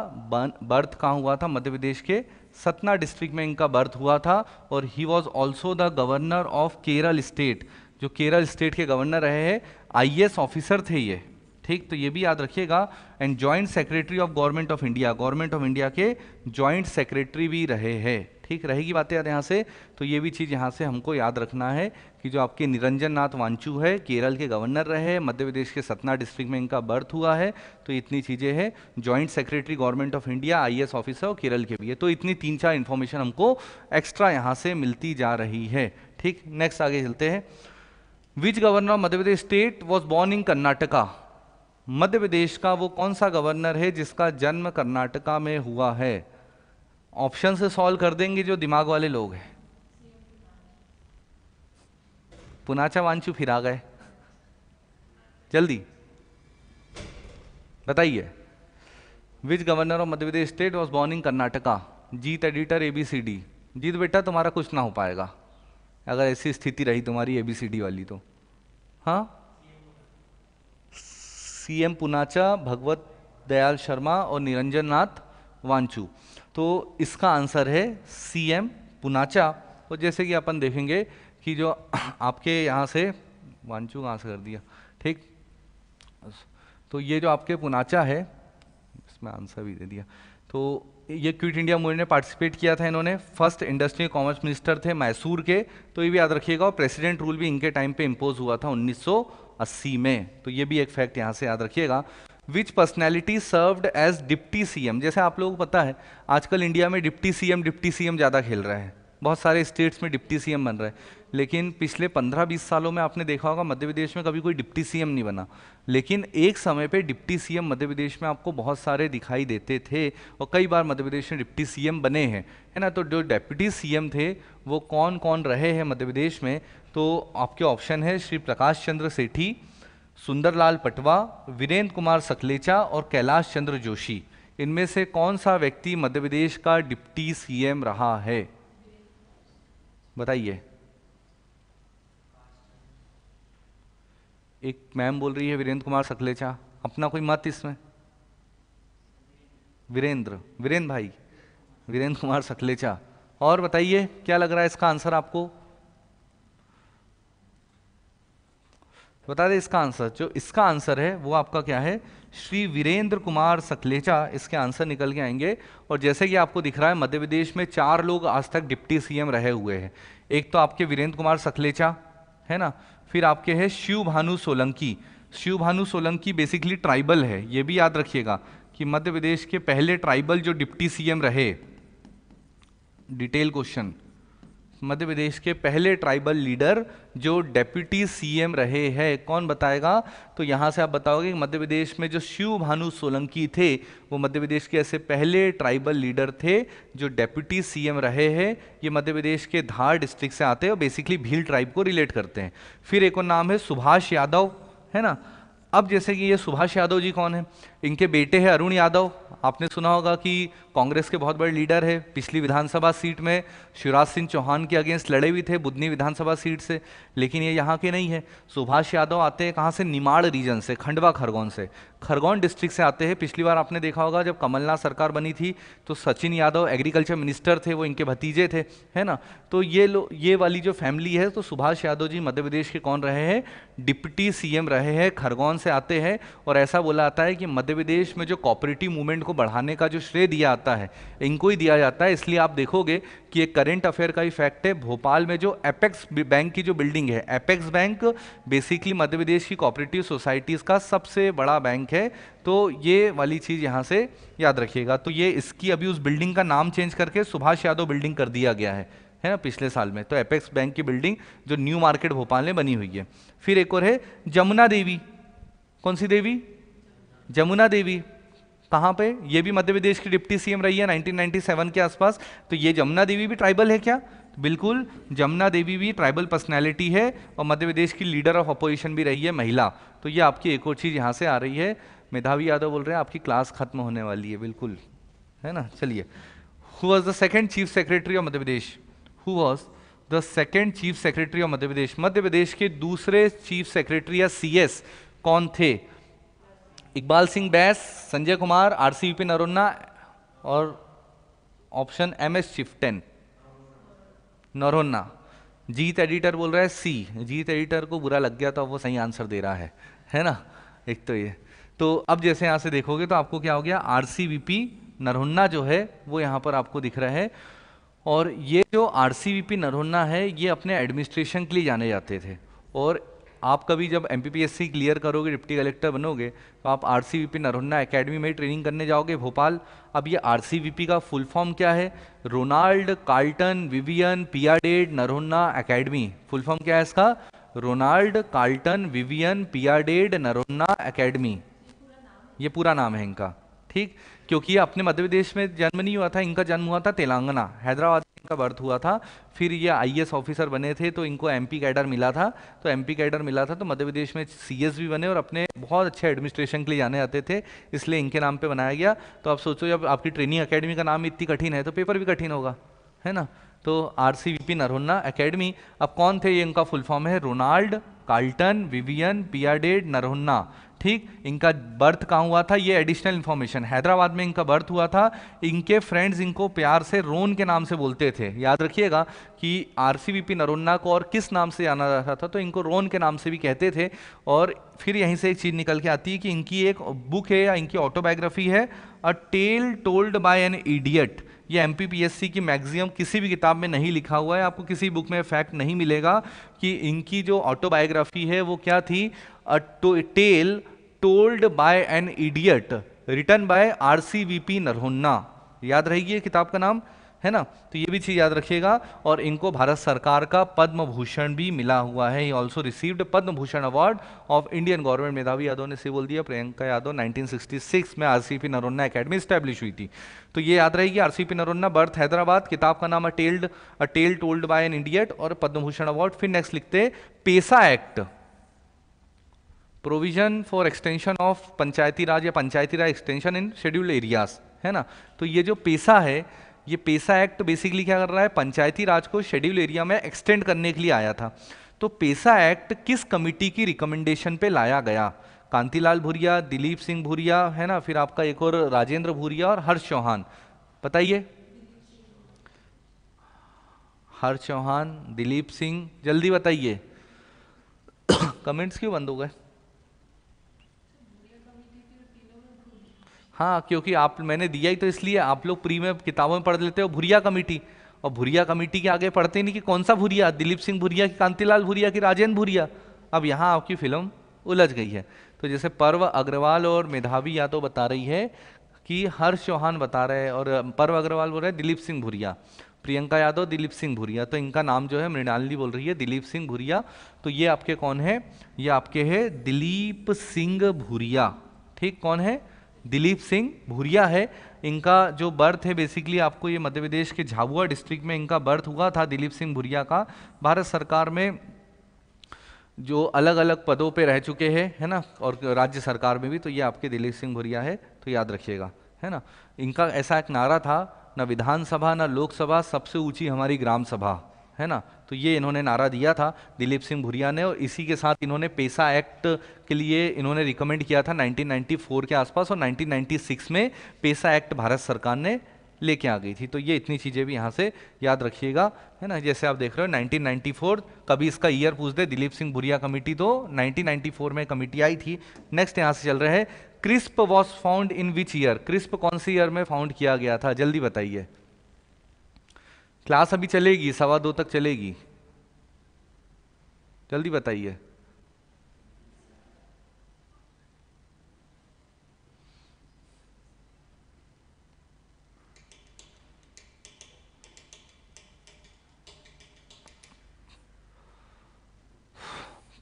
बर्थ कहाँ हुआ था मध्य प्रदेश के सतना डिस्ट्रिक्ट में इनका बर्थ हुआ था और he was also the governor of Kerala state जो केरल स्टेट के गवर्नर रहे हैं आई ऑफिसर थे ये ठीक तो ये भी याद रखिएगा and joint secretary of government of India government of India के ज्वाइंट सेक्रेटरी भी रहे हैं ठीक रहेगी बातें यार यहाँ से तो ये भी चीज़ यहाँ से हमको याद रखना है कि जो आपके निरंजन नाथ वांचू है केरल के गवर्नर रहे मध्य प्रदेश के सतना डिस्ट्रिक्ट में इनका बर्थ हुआ है तो इतनी चीज़ें हैं joint secretary government of India IAS officer और केरल के भी है तो इतनी तीन चार इन्फॉर्मेशन हमको एक्स्ट्रा यहाँ से मिलती जा रही है ठीक नेक्स्ट आगे चलते हैं which governor of Madhya Pradesh state was born in Karnataka Madhya Pradesh का वो कौन सा गवर्नर है जिसका जन्म कर्नाटका में हुआ है ऑप्शन से सॉल्व कर देंगे जो दिमाग वाले लोग हैं पुनाचा वांचू फिर आ गए जल्दी बताइए which governor of Madhya Pradesh state was born in Karnataka Jeet editor A B C D Jeet बेटा तुम्हारा कुछ ना हो पाएगा अगर ऐसी स्थिति रही तुम्हारी ए बी सी डी वाली तो हाँ सी एम पुनाचा भगवत दयाल शर्मा और निरंजन नाथ वांचू तो इसका आंसर है सी एम पुनाचा और जैसे कि अपन देखेंगे कि जो आपके यहाँ से वांचू कहाँ से कर दिया ठीक तो ये जो आपके पुनाचा है इसमें आंसर भी दे दिया तो ये क्विट इंडिया मूवमेंट ने पार्टिसिपेट किया था इन्होंने फर्स्ट इंडस्ट्री कॉमर्स मिनिस्टर थे मैसूर के तो ये भी याद रखिएगा और प्रेसिडेंट रूल भी इनके टाइम पे इम्पोज हुआ था उन्नीस अस्सी में तो ये भी एक फैक्ट यहाँ से याद रखिएगा which personality served as deputy M जैसे आप लोगों को पता है आजकल इंडिया में डिप्टी एम डिप्टी एम ज़्यादा खेल रहे हैं बहुत सारे स्टेट्स में डिप्टी एम बन रहे हैं लेकिन पिछले 15-20 सालों में आपने देखा होगा मध्य प्रदेश में कभी कोई डिप्टी एम नहीं बना लेकिन एक समय पे डिप्टी एम मध्य प्रदेश में आपको बहुत सारे दिखाई देते थे और कई बार मध्य प्रदेश में डिप्टी एम बने हैं है ना तो जो सी एम थे वो कौन कौन रहे हैं मध्य प्रदेश में तो आपके ऑप्शन है श्री प्रकाश चंद्र सेठी सुंदरलाल पटवा वीरेंद्र कुमार सकलेचा और कैलाश चंद्र जोशी इनमें से कौन सा व्यक्ति मध्य प्रदेश का डिप्टी सीएम रहा है बताइए एक मैम बोल रही है वीरेंद्र कुमार सकलेचा अपना कोई मत इसमें वीरेंद्र वीरेंद्र भाई वीरेंद्र कुमार सकलेचा और बताइए क्या लग रहा है इसका आंसर आपको तो बता दें इसका आंसर जो इसका आंसर है वो आपका क्या है श्री वीरेंद्र कुमार सखलेचा इसके आंसर निकल के आएंगे और जैसे कि आपको दिख रहा है मध्य प्रदेश में चार लोग आज तक डिप्टी सीएम रहे हुए हैं एक तो आपके वीरेंद्र कुमार सखलेचा है ना फिर आपके है शिव भानु सोलंकी शिव भानु सोलंकी बेसिकली ट्राइबल है ये भी याद रखिएगा कि मध्य प्रदेश के पहले ट्राइबल जो डिप्टी सीएम रहे डिटेल क्वेश्चन मध्य प्रदेश के पहले ट्राइबल लीडर जो डेप्यूटी सीएम रहे हैं कौन बताएगा तो यहाँ से आप बताओगे मध्य प्रदेश में जो शिव भानु सोलंकी थे वो मध्य प्रदेश के ऐसे पहले ट्राइबल लीडर थे जो डेप्यूटी सीएम रहे हैं ये मध्य प्रदेश के धार डिस्ट्रिक्ट से आते हैं और बेसिकली भील ट्राइब को रिलेट करते हैं फिर एक और नाम है सुभाष यादव है ना अब जैसे कि ये सुभाष यादव जी कौन है इनके बेटे हैं अरुण यादव आपने सुना होगा कि कांग्रेस के बहुत बड़े लीडर है पिछली विधानसभा सीट में शिवराज सिंह चौहान के अगेंस्ट लड़े हुए थे बुधनी विधानसभा सीट से लेकिन ये यहाँ के नहीं है सुभाष यादव आते हैं कहाँ से निमाड़ रीजन से खंडवा खरगोन से खरगोन डिस्ट्रिक्ट से आते हैं पिछली बार आपने देखा होगा जब कमलनाथ सरकार बनी थी तो सचिन यादव एग्रीकल्चर मिनिस्टर थे वो इनके भतीजे थे है ना तो ये लो ये वाली जो फैमिली है तो सुभाष यादव जी मध्य प्रदेश के कौन रहे हैं डिप्टी सीएम रहे हैं खरगोन से आते हैं और ऐसा बोला आता है कि मध्य मध्य विदेश में जो कॉपरेटिव मूवमेंट को बढ़ाने का जो श्रेय दिया जाता है इनको ही दिया जाता है इसलिए आप देखोगे कि एक करेंट अफेयर का ही फैक्ट है भोपाल में जो एपेक्स बैंक की जो बिल्डिंग है एपेक्स बैंक बेसिकली मध्य विदेश की कॉपरेटिव सोसाइटीज़ का सबसे बड़ा बैंक है तो ये वाली चीज़ यहाँ से याद रखिएगा तो ये इसकी अभी उस बिल्डिंग का नाम चेंज करके सुभाष यादव बिल्डिंग कर दिया गया है है ना पिछले साल में तो एपेक्स बैंक की बिल्डिंग जो न्यू मार्केट भोपाल में बनी हुई है फिर एक और है जमुना देवी कौन सी देवी जमुना देवी कहाँ पे ये भी मध्य प्रदेश की डिप्टी सीएम रही है 1997 के आसपास तो ये जमुना देवी भी ट्राइबल है क्या बिल्कुल जमुना देवी भी ट्राइबल पर्सनैलिटी है और मध्य प्रदेश की लीडर ऑफ अपोजिशन भी रही है महिला तो ये आपकी एक और चीज़ यहाँ से आ रही है मेधावी यादव बोल रहे हैं आपकी क्लास खत्म होने वाली है बिल्कुल है ना चलिए who was the second chief secretary of Madhya Pradesh who was the second chief secretary of Madhya Pradesh Madhya Pradesh के दूसरे चीफ सेक्रेटरी या सी कौन थे इकबाल सिंह बैस संजय कुमार आर सी विपिन अरुणा और ऑप्शन एम एस शिफ्टेन नरोन्ना जीत एडिटर बोल रहा है सी जीत एडिटर को बुरा लग गया तो वो सही आंसर दे रहा है है ना एक तो ये तो अब जैसे यहाँ से देखोगे तो आपको क्या हो गया R C V P Noronha जो है वो यहाँ पर आपको दिख रहा है और ये जो R C V P Noronha है ये अपने एडमिनिस्ट्रेशन के लिए जाने जाते थे और आप कभी जब एम क्लियर करोगे डिप्टी कलेक्टर बनोगे तो आप आर सी नरोन्ना अकेडमी में ट्रेनिंग करने जाओगे भोपाल अब ये आर का फुल फॉर्म क्या है Ronald Carlton Vivian Piedade Noronha academy full form क्या है इसका रोनाल्ड कार्ल्टन विवियन पियाडेड नरोन्ना अकेडमी ये पूरा नाम है इनका ठीक क्योंकि अपने मध्य प्रदेश में जन्म नहीं हुआ था इनका जन्म हुआ था तेलंगाना हैदराबाद इनका बर्थ हुआ था फिर ये आई ऑफिसर बने थे तो इनको एम कैडर मिला था तो एम कैडर मिला था तो मध्य प्रदेश में सी भी बने और अपने बहुत अच्छे एडमिनिस्ट्रेशन के लिए जाने आते थे इसलिए इनके नाम पर बनाया गया तो आप सोचो जब आपकी ट्रेनिंग अकेडमी का नाम इतनी कठिन है तो पेपर भी कठिन होगा है ना तो R C V P Noronha academy अब कौन थे ये इनका फुल फॉर्म है रोनाल्ड कार्ल्टन विवियन पियाडेड नरोन्ना ठीक इनका बर्थ कहाँ हुआ था ये एडिशनल इन्फॉर्मेशन हैदराबाद में इनका बर्थ हुआ था इनके फ्रेंड्स इनको प्यार से रोन के नाम से बोलते थे याद रखिएगा कि आर सी नरोन्ना को और किस नाम से जाना जाता था तो इनको रोन के नाम से भी कहते थे और फिर यहीं से एक चीज़ निकल के आती है कि इनकी एक बुक है या इनकी ऑटोबायोग्राफी है a tale told by an idiot ये एम की मैगजियम किसी भी किताब में नहीं लिखा हुआ है आपको किसी बुक में फैक्ट नहीं मिलेगा कि इनकी जो ऑटोबायोग्राफी है वो क्या थी a tale told by an idiot written by R C V P Noronha याद रहेगी किताब का नाम है ना तो ये भी चीज़ याद रखिएगा और इनको भारत सरकार का पद्म भूषण भी मिला हुआ है ये also received Padma Bhushan award of Indian government Medhavi Yadav ने से बोल दिया प्रियंका यादव 1966 में आरसीपी नरोन्ना एकेडमी स्टैब्लिश हुई थी तो ये याद रहेगी आरसीपी नरोन्ना बर्थ हैदराबाद किताब का नाम अटेल्ड a tale told by an idiot और पद्म भूषण अवार्ड फिर नेक्स्ट लिखते PESA act provision for extension of Panchayati Raj या Panchayati Raj extension in scheduled areas है ना तो ये जो पेसा है ये पेशा एक्ट बेसिकली क्या कर रहा है पंचायती राज को शेड्यूल एरिया में एक्सटेंड करने के लिए आया था तो पेशा एक्ट किस कमिटी की रिकमेंडेशन पे लाया गया कांतीलाल भूरिया दिलीप सिंह भूरिया है ना फिर आपका एक और राजेंद्र भूरिया और हर्ष चौहान बताइए हर्ष चौहान दिलीप सिंह जल्दी बताइए कमेंट्स क्यों बंद हो गए हाँ क्योंकि आप मैंने दिया ही तो इसलिए आप लोग प्री में किताबों में पढ़ लेते हो भुरिया कमेटी और भुरिया कमेटी के आगे पढ़ते नहीं कि कौन सा भुरिया दिलीप सिंह भुरिया की कांतिलाल भुरिया की राजेंद्र भुरिया अब यहाँ आपकी फिल्म उलझ गई है तो जैसे पर्व अग्रवाल और मेधावी या तो बता रही है कि हर्ष चौहान बता रहे हैं और पर्व अग्रवाल बोल रहे हैं दिलीप सिंह भुरिया प्रियंका यादव दिलीप सिंह भुरिया तो इनका नाम जो है मृणाली बोल रही है दिलीप सिंह भुरिया तो ये आपके कौन है ये आपके है दिलीप सिंह भुरिया ठीक कौन है दिलीप सिंह भूरिया है इनका जो बर्थ है बेसिकली आपको ये मध्य प्रदेश के झाबुआ डिस्ट्रिक्ट में इनका बर्थ हुआ था दिलीप सिंह भूरिया का भारत सरकार में जो अलग अलग पदों पे रह चुके हैं है ना और राज्य सरकार में भी तो ये आपके दिलीप सिंह भूरिया है तो याद रखिएगा है ना इनका ऐसा एक नारा था ना विधानसभा ना लोकसभा सबसे ऊंची हमारी ग्राम सभा है ना तो ये इन्होंने नारा दिया था दिलीप सिंह भुरिया ने और इसी के साथ इन्होंने पेशा एक्ट के लिए इन्होंने रिकमेंड किया था 1994 के आसपास और 1996 में पेशा एक्ट भारत सरकार ने लेके आ गई थी तो ये इतनी चीज़ें भी यहाँ से याद रखिएगा है ना जैसे आप देख रहे हो 1994 कभी इसका ईयर पूछ दे दिलीप सिंह भुरिया कमेटी तो 1994 में कमेटी आई थी नेक्स्ट यहाँ से चल रहे हैं CRISP was found in which year CRISP कौन से ईयर में फाउंड किया गया था जल्दी बताइए क्लास अभी चलेगी सवा दो तक चलेगी जल्दी बताइए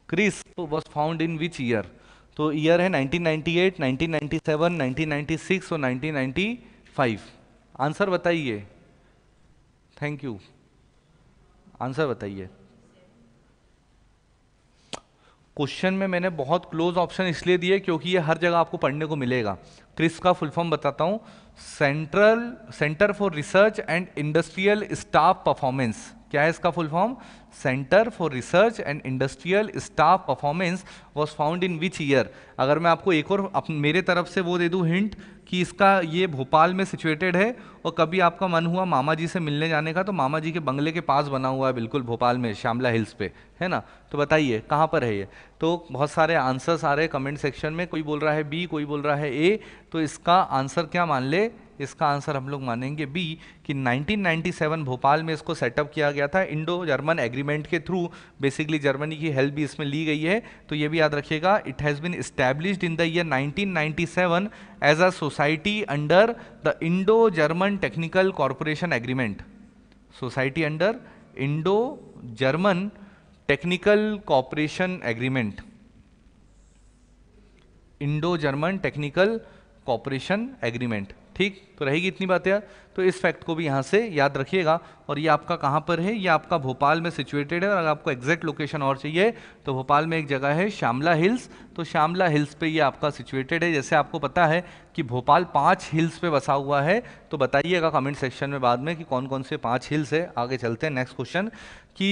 CRISP was found in which year तो ईयर तो है 1998, 1997, 1996 और 1995 आंसर बताइए थैंक यू आंसर बताइए क्वेश्चन में मैंने बहुत क्लोज ऑप्शन इसलिए दिए क्योंकि ये हर जगह आपको पढ़ने को मिलेगा क्रिस का फुल फॉर्म बताता हूँ central centre for research and industrial staff performance क्या है इसका full form centre for research and industrial staff performance was found in which year अगर मैं आपको एक और अप, मेरे तरफ से वो दे दू हिंट कि इसका ये भोपाल में सिचुएटेड है और कभी आपका मन हुआ मामा जी से मिलने जाने का तो मामा जी के बंगले के पास बना हुआ है बिल्कुल भोपाल में श्यामला हिल्स पे है ना तो बताइए कहाँ पर है ये तो बहुत सारे आंसर्स आ रहे हैं कमेंट सेक्शन में कोई बोल रहा है बी कोई बोल रहा है ए तो इसका आंसर क्या मान ले इसका आंसर हम लोग मानेंगे बी कि 1997 भोपाल में इसको सेटअप किया गया था इंडो जर्मन एग्रीमेंट के थ्रू बेसिकली जर्मनी की हेल्प भी इसमें ली गई है तो ये भी याद रखिएगा it has been established in the year 1997 as a society under the Indo German technical corporation agreement society under Indo German technical cooperation agreement Indo German technical cooperation agreement ठीक तो रहेगी इतनी बातें यार तो इस फैक्ट को भी यहाँ से याद रखिएगा और ये आपका कहाँ पर है ये आपका भोपाल में सिचुएटेड है और अगर आपको एग्जैक्ट लोकेशन और चाहिए तो भोपाल में एक जगह है शामला हिल्स तो शामला हिल्स पे ये आपका सिचुएटेड है जैसे आपको पता है कि भोपाल पाँच हिल्स पे बसा हुआ है तो बताइएगा कमेंट सेक्शन में बाद में कि कौन कौन से पाँच हिल्स है आगे चलते हैं नेक्स्ट क्वेश्चन कि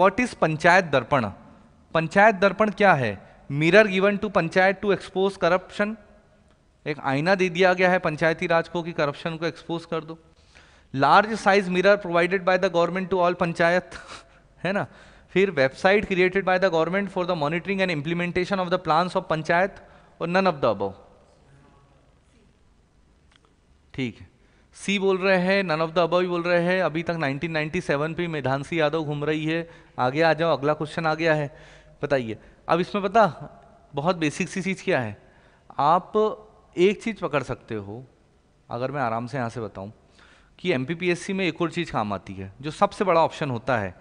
वॉट इज़ पंचायत दर्पण पंचायत दर्पण क्या है mirror given to panchayat to expose corruption एक आईना दे दिया गया है पंचायती राज को कि करप्शन को एक्सपोज कर दो large size mirror provided by the government to all panchayat है ना फिर website created by the government for the monitoring and implementation of the plans of panchayat और नन ऑफ द अबव ठीक है सी बोल रहे हैं नन ऑफ द अबव बोल रहे हैं अभी तक 1997 पे मेधांसी यादव घूम रही है आगे आ जाओ अगला क्वेश्चन आ गया है बताइए अब इसमें पता बहुत बेसिक सी चीज़ क्या है आप एक चीज़ पकड़ सकते हो अगर मैं आराम से यहाँ से बताऊँ कि एम में एक और चीज़ काम आती है जो सबसे बड़ा ऑप्शन होता है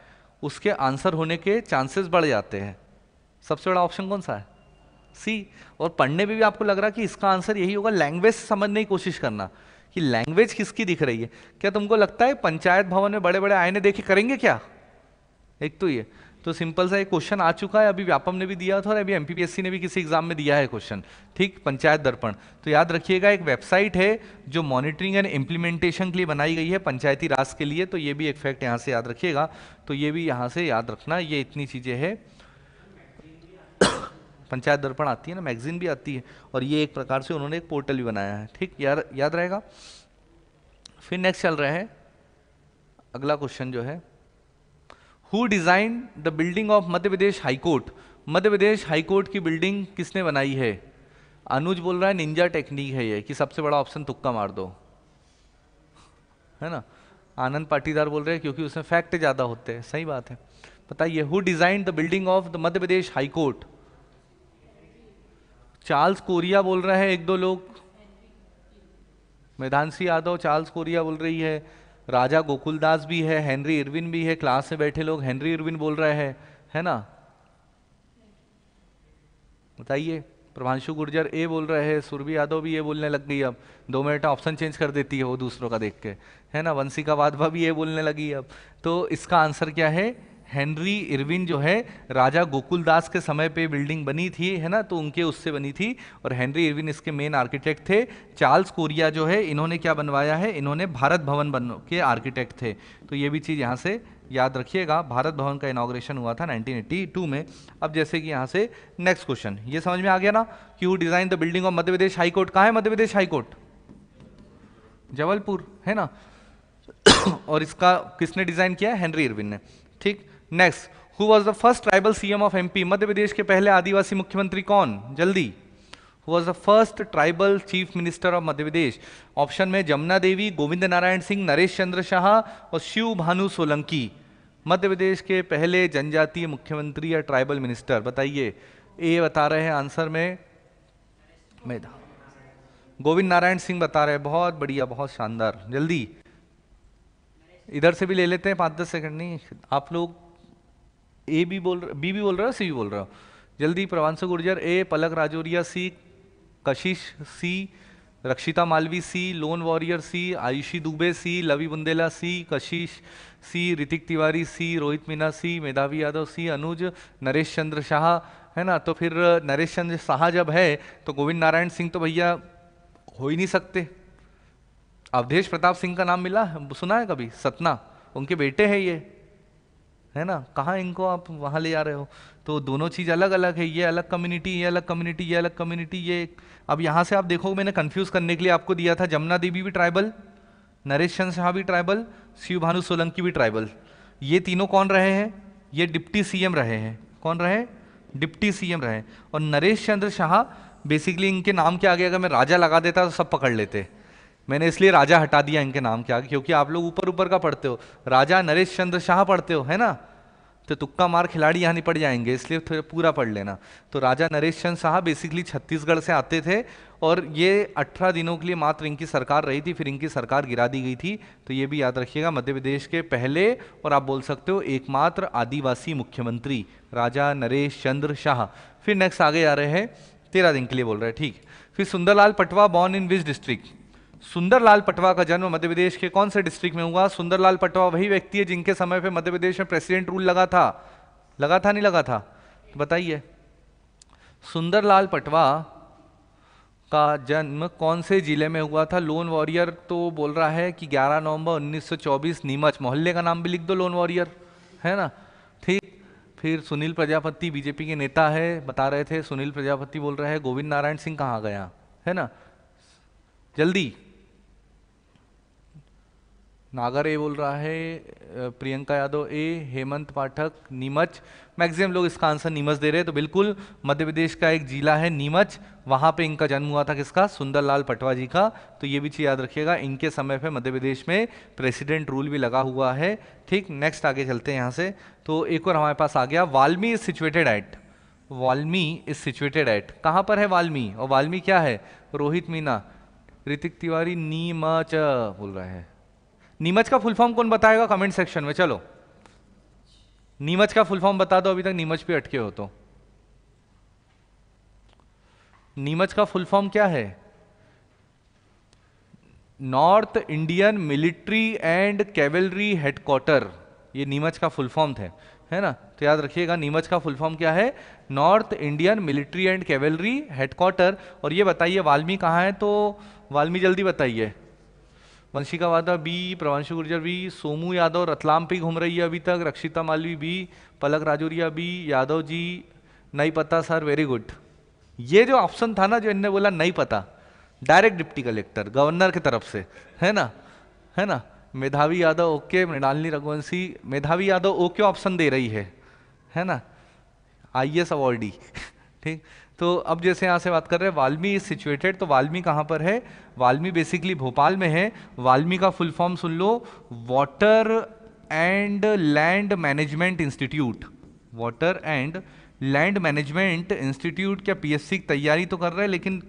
उसके आंसर होने के चांसेस बढ़ जाते हैं सबसे बड़ा ऑप्शन कौन सा है सी और पढ़ने में भी आपको लग रहा है कि इसका आंसर यही होगा लैंग्वेज समझने की कोशिश करना कि लैंग्वेज किसकी दिख रही है क्या तुमको लगता है पंचायत भवन में बड़े बड़े आयने देखे करेंगे क्या एक तो ये तो सिंपल सा एक क्वेश्चन आ चुका है अभी व्यापम ने भी दिया था और अभी एम ने भी किसी एग्जाम में दिया है क्वेश्चन ठीक पंचायत दर्पण तो याद रखिएगा एक वेबसाइट है जो मॉनिटरिंग एंड इम्प्लीमेंटेशन के लिए बनाई गई है पंचायती राज के लिए तो ये भी एक फैक्ट यहाँ से याद रखिएगा तो ये भी यहाँ से याद रखना ये इतनी चीज़ें है पंचायत दर्पण आती है ना मैगजीन भी आती है और ये एक प्रकार से उन्होंने एक पोर्टल भी बनाया है ठीक याद याद रहेगा फिर नेक्स्ट चल रहे हैं अगला क्वेश्चन जो है who designed the building of Madhya Pradesh high court Madhya Pradesh high court की बिल्डिंग किसने बनाई है अनुज बोल रहा है निंजा टेक्निक है ये कि सबसे बड़ा ऑप्शन तुक्का मार दो है ना आनंद पाटीदार बोल रहे हैं क्योंकि उसमें फैक्ट ज़्यादा होते हैं सही बात है बताइए who designed the building of the Madhya Pradesh high court Charles Correa बोल रहे हैं एक दो लोग मैदानसी यादव चार्ल्स कोरिया बोल रही है राजा गोकुलदास भी है हेनरी इरविन भी है क्लास में बैठे लोग हेनरी इरविन बोल रहे हैं है ना बताइए प्रभांशु गुर्जर ए बोल रहे हैं सुरभि यादव भी ये बोलने लग गई अब दो मिनट ऑप्शन चेंज कर देती है वो दूसरों का देख के है ना वंशिका वाधवा भी ये बोलने लगी अब तो इसका आंसर क्या है हेनरी इरविन जो है राजा गोकुलदास के समय पे बिल्डिंग बनी थी है ना तो उनके उससे बनी थी और हेनरी इरविन इसके मेन आर्किटेक्ट थे चार्ल्स कोरिया जो है इन्होंने क्या बनवाया है इन्होंने भारत भवन बन के आर्किटेक्ट थे तो ये भी चीज़ यहाँ से याद रखिएगा भारत भवन का इनाग्रेशन हुआ था 1982 में अब जैसे कि यहाँ से नेक्स्ट क्वेश्चन ये समझ में आ गया ना कि वो design the building of Madhya Pradesh high court कहाँ है मध्य प्रदेश हाईकोर्ट जबलपुर है ना और इसका किसने डिज़ाइन किया हैनरी इरविन ने ठीक next who was the first tribal CM of MP Madhya Pradesh के पहले आदिवासी मुख्यमंत्री कौन जल्दी who was the first tribal chief minister of Madhya Pradesh option में जमुना देवी गोविंद नारायण सिंह नरेश चंद्र शाह और शिव भानु सोलंकी मध्य प्रदेश के पहले जनजातीय मुख्यमंत्री या ट्राइबल मिनिस्टर बताइए ए बता रहे हैं आंसर में मेधा गोविंद नारायण सिंह बता रहे हैं बहुत बढ़िया बहुत शानदार जल्दी इधर से भी ले लेते हैं पाँच दस सेकंड नहीं आप लोग ए बी बोल बी भी बोल रहा हो सी भी बोल रहा हो जल्दी प्रवांशु गुर्जर ए पलक राजौरिया सी Kashish C Rakshita Malvi C lone warrior C Aayushi Dubey C Lavi Bundela C Kashish C Hrithik Tiwari सी रोहित मीना सी मेधावी यादव सी अनुज नरेश चंद्र शाह है ना तो फिर नरेश चंद्र शाह जब है तो गोविंद नारायण सिंह तो भैया हो ही नहीं सकते अवधेश प्रताप सिंह का नाम मिला सुना है कभी सतना उनके बेटे हैं ये है ना कहाँ इनको आप वहाँ ले जा रहे हो तो दोनों चीज़ अलग अलग है ये अलग कम्युनिटी ये अलग कम्युनिटी ये अलग कम्युनिटी ये अब यहाँ से आप देखो मैंने कन्फ्यूज़ करने के लिए आपको दिया था जमुना देवी भी ट्राइबल नरेश चंद शाह भी ट्राइबल शिव भानु सोलंकी भी ट्राइबल ये तीनों कौन रहे हैं ये डिप्टी सी रहे हैं कौन रहे डिप्टी सी रहे और नरेश चंद्र शाह बेसिकली इनके नाम के आगे अगर मैं राजा लगा देता तो सब पकड़ लेते मैंने इसलिए राजा हटा दिया इनके नाम के आगे क्योंकि आप लोग ऊपर ऊपर का पढ़ते हो राजा नरेश चंद्र शाह पढ़ते हो है ना तो तुक्का मार खिलाड़ी यहाँ नहीं पड़ जाएंगे इसलिए थोड़ा पूरा पढ़ लेना तो राजा नरेश चंद्र शाह बेसिकली छत्तीसगढ़ से आते थे और ये अठारह दिनों के लिए मात्र इनकी सरकार रही थी फिर इनकी सरकार गिरा दी गई थी तो ये भी याद रखिएगा मध्य प्रदेश के पहले और आप बोल सकते हो एकमात्र आदिवासी मुख्यमंत्री राजा नरेश चंद्र शाह फिर नेक्स्ट आगे आ रहे हैं तेरह दिन के लिए बोल रहे हैं ठीक फिर Sundarlal Patwa born in which district Sundarlal Patwa का जन्म मध्य प्रदेश के कौन से डिस्ट्रिक्ट में हुआ सुंदरलाल पटवा वही व्यक्ति है जिनके समय पे मध्य प्रदेश में प्रेसिडेंट रूल लगा था लगा था नहीं लगा था तो बताइए सुंदरलाल पटवा का जन्म कौन से जिले में हुआ था लोन वॉरियर तो बोल रहा है कि 11 नवंबर 1924 नीमच मोहल्ले का नाम भी लिख दो लोन वॉरियर है ना ठीक फिर सुनील प्रजापति बीजेपी के नेता है बता रहे थे सुनील प्रजापति बोल रहे हैं गोविंद नारायण सिंह कहाँ गया है ना जल्दी नागर ए बोल रहा है प्रियंका यादव ए हेमंत पाठक नीमच मैक्सिमम लोग इसका आंसर नीमच दे रहे हैं तो बिल्कुल मध्य प्रदेश का एक जिला है नीमच वहाँ पे इनका जन्म हुआ था किसका सुंदरलाल पटवा जी का तो ये भी चीज़ याद रखिएगा इनके समय पे मध्य प्रदेश में प्रेसिडेंट रूल भी लगा हुआ है ठीक नेक्स्ट आगे चलते हैं यहाँ से तो एक और हमारे पास आ गया WALMI is situated at WALMI is situated at कहाँ पर है वाल्मी और वाल्मी क्या है रोहित मीना ऋतिक तिवारी नीमच बोल रहे हैं नीमच का फुल फॉर्म कौन बताएगा कमेंट सेक्शन में चलो नीमच का फुल फॉर्म बता दो अभी तक नीमच पे अटके हो तो नीमच का फुल फॉर्म क्या है north Indian military and cavalry headquarter ये नीमच का फुल फॉर्म थे है ना तो याद रखिएगा नीमच का फुल फॉर्म क्या है north Indian military and cavalry headquarter और ये बताइए वाल्मी कहाँ है तो वाल्मी जल्दी बताइए वंशिका वादा बी प्रवांशु गुर्जर बी सोमू यादव रतलाम पे घूम रही है अभी तक रक्षिता मालवी बी पलक राजौरिया बी यादव जी नहीं पता सर वेरी गुड ये जो ऑप्शन था ना जो इनने बोला नहीं पता डायरेक्ट डिप्टी कलेक्टर गवर्नर की तरफ से है ना है ना मेधावी यादव ओके मृणालिनी रघुवंशी मेधावी यादव ओके ऑप्शन दे रही है है ना आई एस अवॉर्डी ठीक तो अब जैसे यहाँ से बात कर रहे हैं वाल्मी इज सिचुएटेड तो वाल्मी कहाँ पर है वाल्मी बेसिकली भोपाल में है वाल्मी का फुल फॉर्म सुन लो water and land management institute water and land management institute क्या पीएससी की तैयारी तो कर रहे हैं लेकिन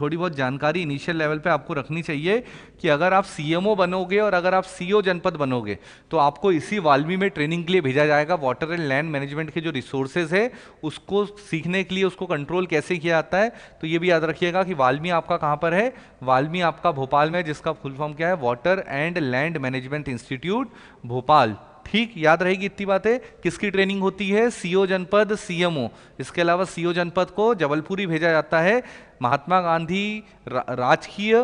थोड़ी बहुत जानकारी इनिशियल लेवल पे आपको रखनी चाहिए कि अगर आप सीएमओ बनोगे और अगर आप ओ जनपद बनोगे तो आपको इसी वाल्मी में ट्रेनिंग के लिए भेजा जाएगा वाटर एंड लैंड मैनेजमेंट के जो रिसोर्सेज है उसको सीखने के लिए उसको कंट्रोल कैसे किया जाता है तो ये भी याद रखिएगा कि वाल्मी आपका कहाँ पर है वाल्मी आपका भोपाल में जिसका फुल फॉर्म क्या है water and land management institute Bhopal ठीक याद रहेगी इतनी बातें किसकी ट्रेनिंग होती है सीओ जनपद सीएमओ इसके अलावा सीओ जनपद को जबलपुरी भेजा जाता है महात्मा गांधी रा, राजकीय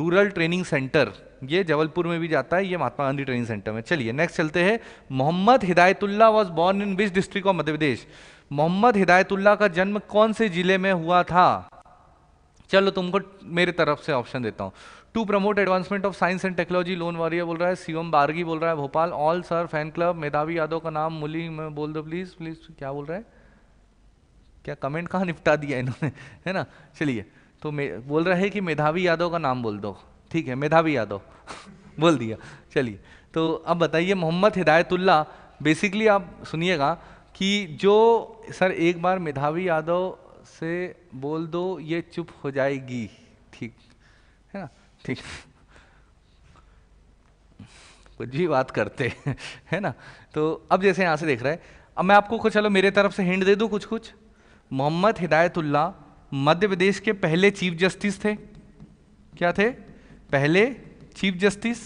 रूरल ट्रेनिंग सेंटर ये जबलपुर में भी जाता है ये महात्मा गांधी ट्रेनिंग सेंटर में चलिए नेक्स्ट चलते हैं Mohammad Hidayatullah was born in which district of Madhya Pradesh Mohammad Hidayatullah का जन्म कौन से जिले में हुआ था चलो तुमको मेरी तरफ से ऑप्शन देता हूं to promote advancement of science and technology lone warrior बोल रहा है सीएम बारगी बोल रहा है Bhopal all sir fan club Medhavi Yadav का नाम मुली में बोल दो प्लीज़ प्लीज़ क्या बोल रहा है क्या कमेंट कहाँ निपटा दिया इन्होंने है ना चलिए तो बोल रहा है कि मेधावी यादव का नाम बोल दो ठीक है मेधावी यादव बोल दिया चलिए तो अब बताइए मोहम्मद हिदायतुल्ला बेसिकली आप सुनिएगा कि जो सर एक बार मेधावी यादव से बोल दो ये चुप हो जाएगी ठीक है ना ठीक कुछ भी बात करते है ना तो अब जैसे यहां से देख रहा है अब मैं आपको कुछ चलो मेरे तरफ से हिंड दे दू कुछ कुछ मोहम्मद हिदायतुल्ला मध्य प्रदेश के पहले चीफ जस्टिस थे क्या थे पहले चीफ जस्टिस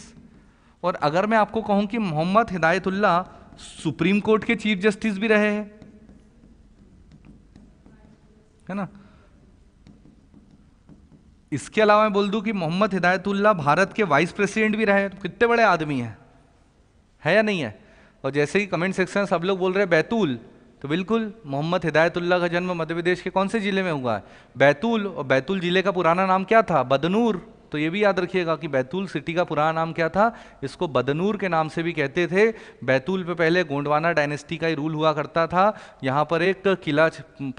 और अगर मैं आपको कहूं कि मोहम्मद हिदायतुल्ला सुप्रीम कोर्ट के चीफ जस्टिस भी रहे हैं है ना इसके अलावा मैं बोल दूं कि मोहम्मद हिदायतुल्ला भारत के वाइस प्रेसिडेंट भी रहे कितने बड़े आदमी हैं है या नहीं है और जैसे ही कमेंट सेक्शन में सब लोग बोल रहे हैं बैतूल तो बिल्कुल मोहम्मद हिदायतुल्ला का जन्म मध्य प्रदेश के कौन से ज़िले में हुआ है बैतूल और बैतूल ज़िले का पुराना नाम क्या था बदनूर तो ये भी याद रखिएगा कि बैतूल सिटी का पुराना नाम क्या था इसको बदनूर के नाम से भी कहते थे बैतूल पे पहले गोंडवाना डायनेस्टी का ही रूल हुआ करता था यहाँ पर एक किला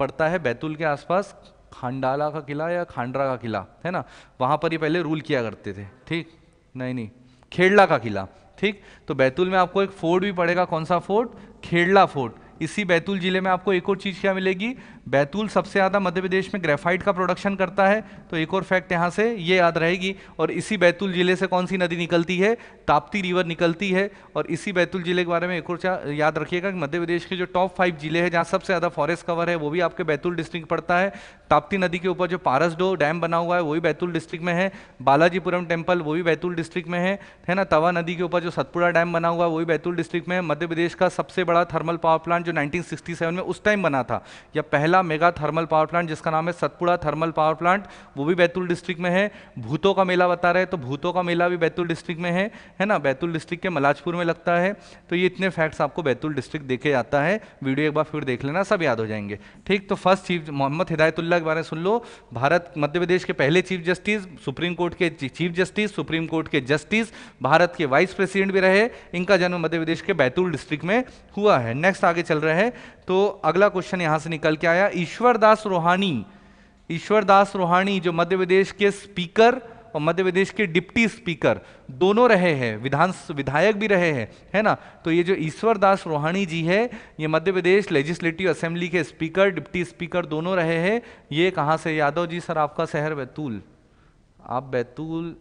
पड़ता है बैतूल के आसपास खांडाला का किला या खांडरा का किला है ना वहाँ पर ही पहले रूल किया करते थे ठीक नहीं नहीं खेड़ला का किला ठीक तो बैतूल में आपको एक फोर्ट भी पड़ेगा कौन सा फोर्ट खेड़ला फोर्ट इसी बैतूल ज़िले में आपको एक और चीज़ क्या मिलेगी बैतूल सबसे ज़्यादा मध्य प्रदेश में ग्रेफाइट का प्रोडक्शन करता है तो एक और फैक्ट यहाँ से ये याद रहेगी और इसी बैतूल ज़िले से कौन सी नदी निकलती है ताप्ती रिवर निकलती है और इसी बैतूल ज़िले के बारे में एक और याद रखिएगा कि मध्य प्रदेश के जो टॉप फाइव ज़िले हैं जहाँ सबसे ज़्यादा फॉरेस्ट कवर है वो भी आपके बैतूल डिस्ट्रिक्ट पड़ता है ताप्ती नदी के ऊपर जो पारसडो डैम बना हुआ है वो भी बैतूल डिस्ट्रिक्ट में है बालाजीपुरम टेम्पल वो भी बैतूल डिस्ट्रिक्ट में है है ना तवा नदी के ऊपर जो सतपुड़ा डैम बना हुआ है वो भी बैतूल डिस्ट्रिक्ट में है मध्य प्रदेश का सबसे बड़ा थर्मल पावर प्लांट जो नाइनटीन में उस टाइम बना था या पहला पहला मेगा थर्मल पावर प्लांट जिसका नाम है सतपुड़ा थर्मल पावर प्लांट वो भी बैतूल डिस्ट्रिक्ट में है भूतों का मेला बता रहे हैं तो भूतों का मेला भी बैतूल डिस्ट्रिक्ट में है है ना बैतूल डिस्ट्रिक्ट के मलाजपुर में लगता है तो ये इतने फैक्ट्स आपको बैतूल डिस्ट्रिक्ट देखे जाता है वीडियो एक बार फिर देख लेना सब याद हो जाएंगे ठीक तो फर्स्ट चीफ मोहम्मद हिदायतुल्ला के बारे में सुन लो भारत मध्य प्रदेश के पहले चीफ जस्टिस सुप्रीम कोर्ट के चीफ जस्टिस सुप्रीम कोर्ट के जस्टिस भारत के वाइस प्रेसिडेंट भी रहे इनका जन्म मध्य प्रदेश के बैतूल डिस्ट्रिक्ट में हुआ है नेक्स्ट आगे चल रहे हैं तो अगला क्वेश्चन यहाँ से निकल के आया ईश्वरदास रोहानी ईश्वरदास रोहानी जो मध्य प्रदेश के स्पीकर और मध्य प्रदेश के डिप्टी स्पीकर दोनों रहे हैं विधान विधायक भी रहे हैं है ना तो ये जो ईश्वरदास रोहानी जी है ये मध्य प्रदेश लेजिस्लेटिव असेंबली के स्पीकर डिप्टी स्पीकर दोनों रहे हैं ये कहाँ से यादव जी सर आपका शहर बैतूल आप बैतूल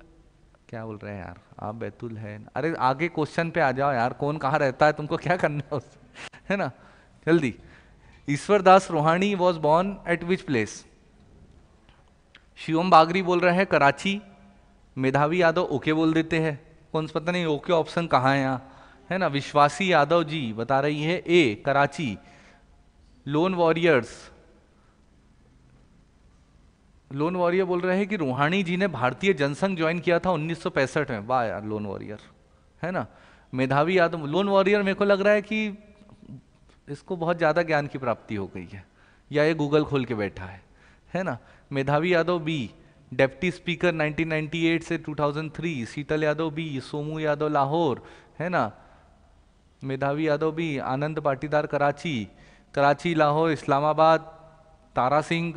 क्या बोल रहे हैं यार आप बैतूल है अरे आगे क्वेश्चन पे आ जाओ यार कौन कहाँ रहता है तुमको क्या करना है है ना जल्दी Ishwar Das Rohani was born at which place Shivam Bagri बोल रहे हैं कराची मेधावी यादव ओके बोल देते हैं कौन सा पता नहीं ओके ऑप्शन कहाँ है यहाँ है ना विश्वासी यादव जी बता रही है A Karachi lone warriors lone warrior बोल रहे हैं कि रूहानी जी ने भारतीय जनसंघ ज्वाइन किया था उन्नीस में वाह यार लोन वॉरियर है ना मेधावी यादव लोन वॉरियर मेरे को लग रहा है कि इसको बहुत ज़्यादा ज्ञान की प्राप्ति हो गई है या ये गूगल खोल के बैठा है है ना Medhavi Yadav B deputy speaker 1998 से 2003 शीतल यादव बी सोमू यादव लाहौर है ना मेधावी यादव बी आनंद पाटीदार कराची कराची लाहौर इस्लामाबाद तारा सिंह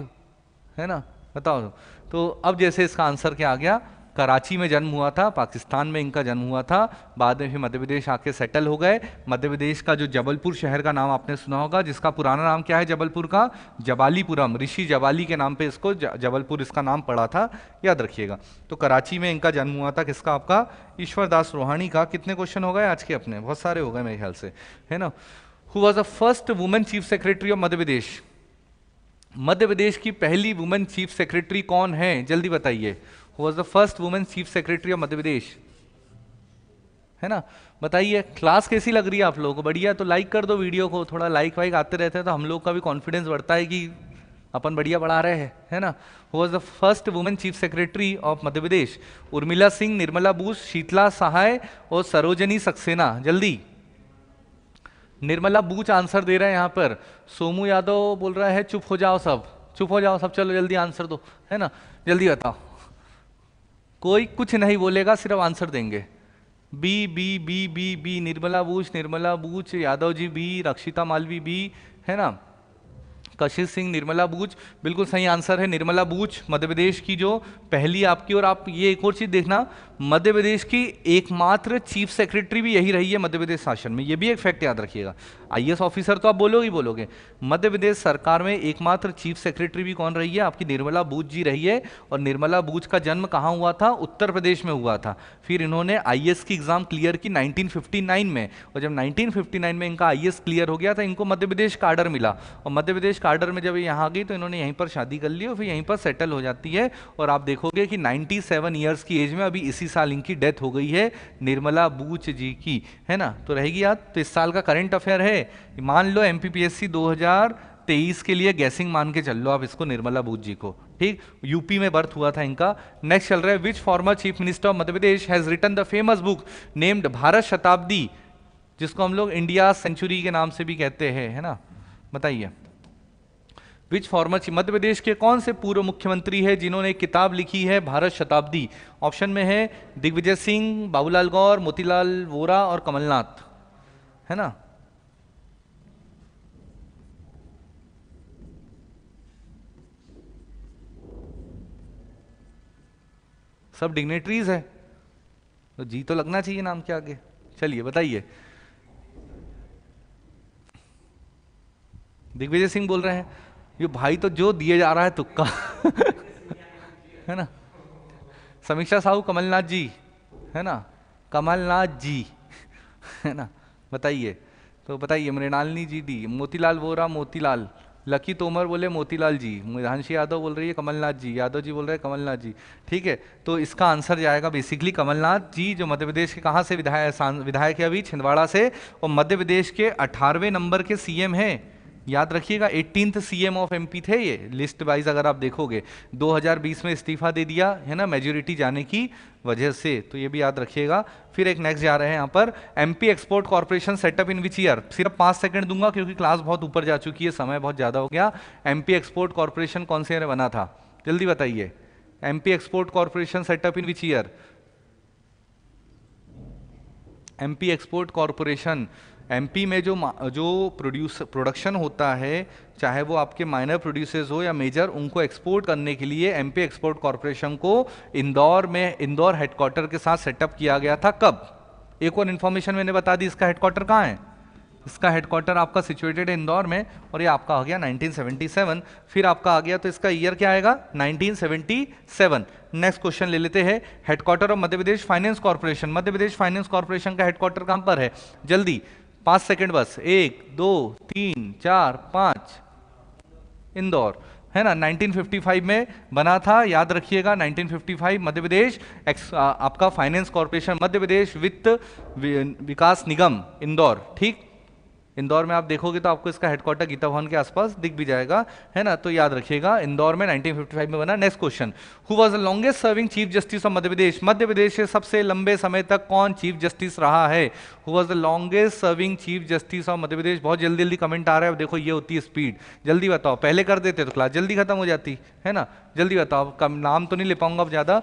है ना बताओ तो अब जैसे इसका आंसर क्या आ गया कराची में जन्म हुआ था पाकिस्तान में इनका जन्म हुआ था बाद में फिर मध्य प्रदेश आके सेटल हो गए मध्य प्रदेश का जो जबलपुर शहर का नाम आपने सुना होगा जिसका पुराना नाम क्या है जबलपुर का जबालीपुरम ऋषि जबाली के नाम पे इसको जबलपुर इसका नाम पड़ा था याद रखिएगा तो कराची में इनका जन्म हुआ था किसका आपका ईश्वरदास रोहानी का कितने क्वेश्चन हो गए आज के अपने बहुत सारे हो गए मेरे ख्याल से है ना who was a first women chief secretary of Madhya Pradesh Madhya Pradesh की पहली वुमेन चीफ सेक्रेटरी कौन है जल्दी बताइए who was the first women chief secretary of Madhya Pradesh है ना बताइए क्लास कैसी लग रही है आप लोगों को बढ़िया तो लाइक कर दो वीडियो को थोड़ा लाइक वाइक आते रहते हैं तो हम लोग का भी कॉन्फिडेंस बढ़ता है कि अपन बढ़िया पढ़ा रहे हैं है ना who was the first women chief secretary of Madhya Pradesh Urmila Singh Nirmala Buch Sheetla Sahay और सरोजनी सक्सेना जल्दी निर्मला बूच आंसर दे रहे हैं यहाँ पर सोमू यादव बोल रहा है चुप हो जाओ सब चुप हो जाओ सब चलो जल्दी आंसर दो है ना जल्दी बताओ कोई कुछ नहीं बोलेगा सिर्फ आंसर देंगे B B B B B Nirmala Buch Nirmala Buch Yadav ji B Rakshita Malvi B है ना कशिश सिंह निर्मला बूच बिल्कुल सही आंसर है निर्मला बूच मध्य प्रदेश की जो पहली आपकी और आप ये एक और चीज़ देखना मध्य प्रदेश की एकमात्र चीफ सेक्रेटरी भी यही रही है मध्य प्रदेश शासन में ये भी एक फैक्ट याद रखिएगा आई ऑफिसर तो आप बोलोगे ही बोलोगे मध्य प्रदेश सरकार में एकमात्र चीफ सेक्रेटरी भी कौन रही है आपकी निर्मला बूज जी रही है और निर्मला बूज का जन्म कहाँ हुआ था उत्तर प्रदेश में हुआ था फिर इन्होंने आई की एग्ज़ाम क्लियर की नाइनटीन में और जब नाइनटीन में इनका आई क्लियर हो गया था इनको मध्य प्रदेश का मिला और मध्य प्रदेश का में जब यहाँ आ गई तो इन्होंने यहीं पर शादी कर ली और फिर यहीं पर सेटल हो जाती है और आप देखोगे कि नाइन्टी सेवन ईयर्स की एज में अभी इसी इसी साल इनकी डेथ हो गई है निर्मला बूच जी की है ना तो रहेगी याद तो इस साल का करंट अफेयर है मान लो एम 2023 के लिए गैसिंग मान के चल लो आप इसको निर्मला बूच जी को ठीक यूपी में बर्थ हुआ था इनका नेक्स्ट चल रहा है which former chief minister of Madhya Pradesh has written the famous book named Bharat Shatabdi जिसको हम लोग इंडिया सेंचुरी के नाम से भी कहते हैं है ना बताइए विच फॉर्मर मध्य प्रदेश के कौन से पूर्व मुख्यमंत्री है जिन्होंने किताब लिखी है भारत शताब्दी ऑप्शन में है दिग्विजय सिंह बाबूलाल गौर मोतीलाल वोरा और कमलनाथ है ना सब डिग्नेटरीज है तो जी तो लगना चाहिए नाम के आगे चलिए बताइए दिग्विजय सिंह बोल रहे हैं ये भाई तो जो दिए जा रहा है तुक्का तो है ना समीक्षा साहू कमलनाथ जी है ना कमलनाथ जी है ना बताइए तो बताइए मृणालिनी जी डी मोतीलाल रहा मोतीलाल लकी तोमर बोले मोतीलाल जी मृधांशी यादव बोल रही है कमलनाथ जी यादव जी बोल रहे हैं कमलनाथ जी ठीक है तो इसका आंसर जाएगा बेसिकली कमलनाथ जी जो मध्य प्रदेश के कहाँ से विधायक विधायक है अभी छिंदवाड़ा से और मध्य प्रदेश के अठारहवें नंबर के सीएम हैं याद रखिएगा eighteen C M of MP थे ये लिस्ट वाइज अगर आप देखोगे 2020 में इस्तीफा दे दिया है ना मेजोरिटी जाने की वजह से तो ये भी याद रखिएगा फिर एक नेक्स्ट जा रहे हैं यहाँ पर MP export corporation set up in which year सिर्फ पाँच सेकंड दूंगा क्योंकि क्लास बहुत ऊपर जा चुकी है समय बहुत ज़्यादा हो गया एमपी एक्सपोर्ट कॉरपोरेशन कौन से ईयर बना था जल्दी बताइए MP export corporation set up in which year MP export corporation MP में जो जो प्रोड्यूस प्रोडक्शन होता है चाहे वो आपके माइनर प्रोड्यूसर्स हो या मेजर उनको एक्सपोर्ट करने के लिए एमपी एक्सपोर्ट कॉरपोरेशन को इंदौर में इंदौर हेडक्वार्टर के साथ सेटअप किया गया था कब एक और इन्फॉर्मेशन मैंने बता दी इसका हेडक्वार्टर कहाँ है इसका हेडक्वार्टर आपका सिचुएटेड है इंदौर में और ये आपका आ गया 1977 फिर आपका आ गया तो इसका ईयर क्या आएगा 1977 नेक्स्ट क्वेश्चन ले लेते हैं headquarter of Madhya Pradesh finance corporation Madhya Pradesh finance corporation का हेडक्वार्टर कहाँ पर है जल्दी पांच सेकंड बस एक दो तीन चार पाँच इंदौर है ना 1955 में बना था याद रखिएगा 1955 मध्य प्रदेश आपका फाइनेंस कॉरपोरेशन मध्य प्रदेश वित्त विकास निगम इंदौर ठीक इंदौर में आप देखोगे तो आपको इसका हेडक्वार्टर गीता भवन के आसपास दिख भी जाएगा है ना तो याद रखिएगा इंदौर में 1955 में बना next question who was the longest serving chief justice of Madhya Pradesh Madhya Pradesh सबसे लंबे समय तक कौन चीफ जस्टिस रहा है who was the longest serving chief justice of Madhya Pradesh बहुत जल्दी जल्दी कमेंट आ रहा है अब देखो ये होती है स्पीड जल्दी बताओ पहले कर देते तो क्लास जल्दी खत्म हो जाती है ना जल्दी बताओ कम नाम तो नहीं ले पाऊंगा अब ज़्यादा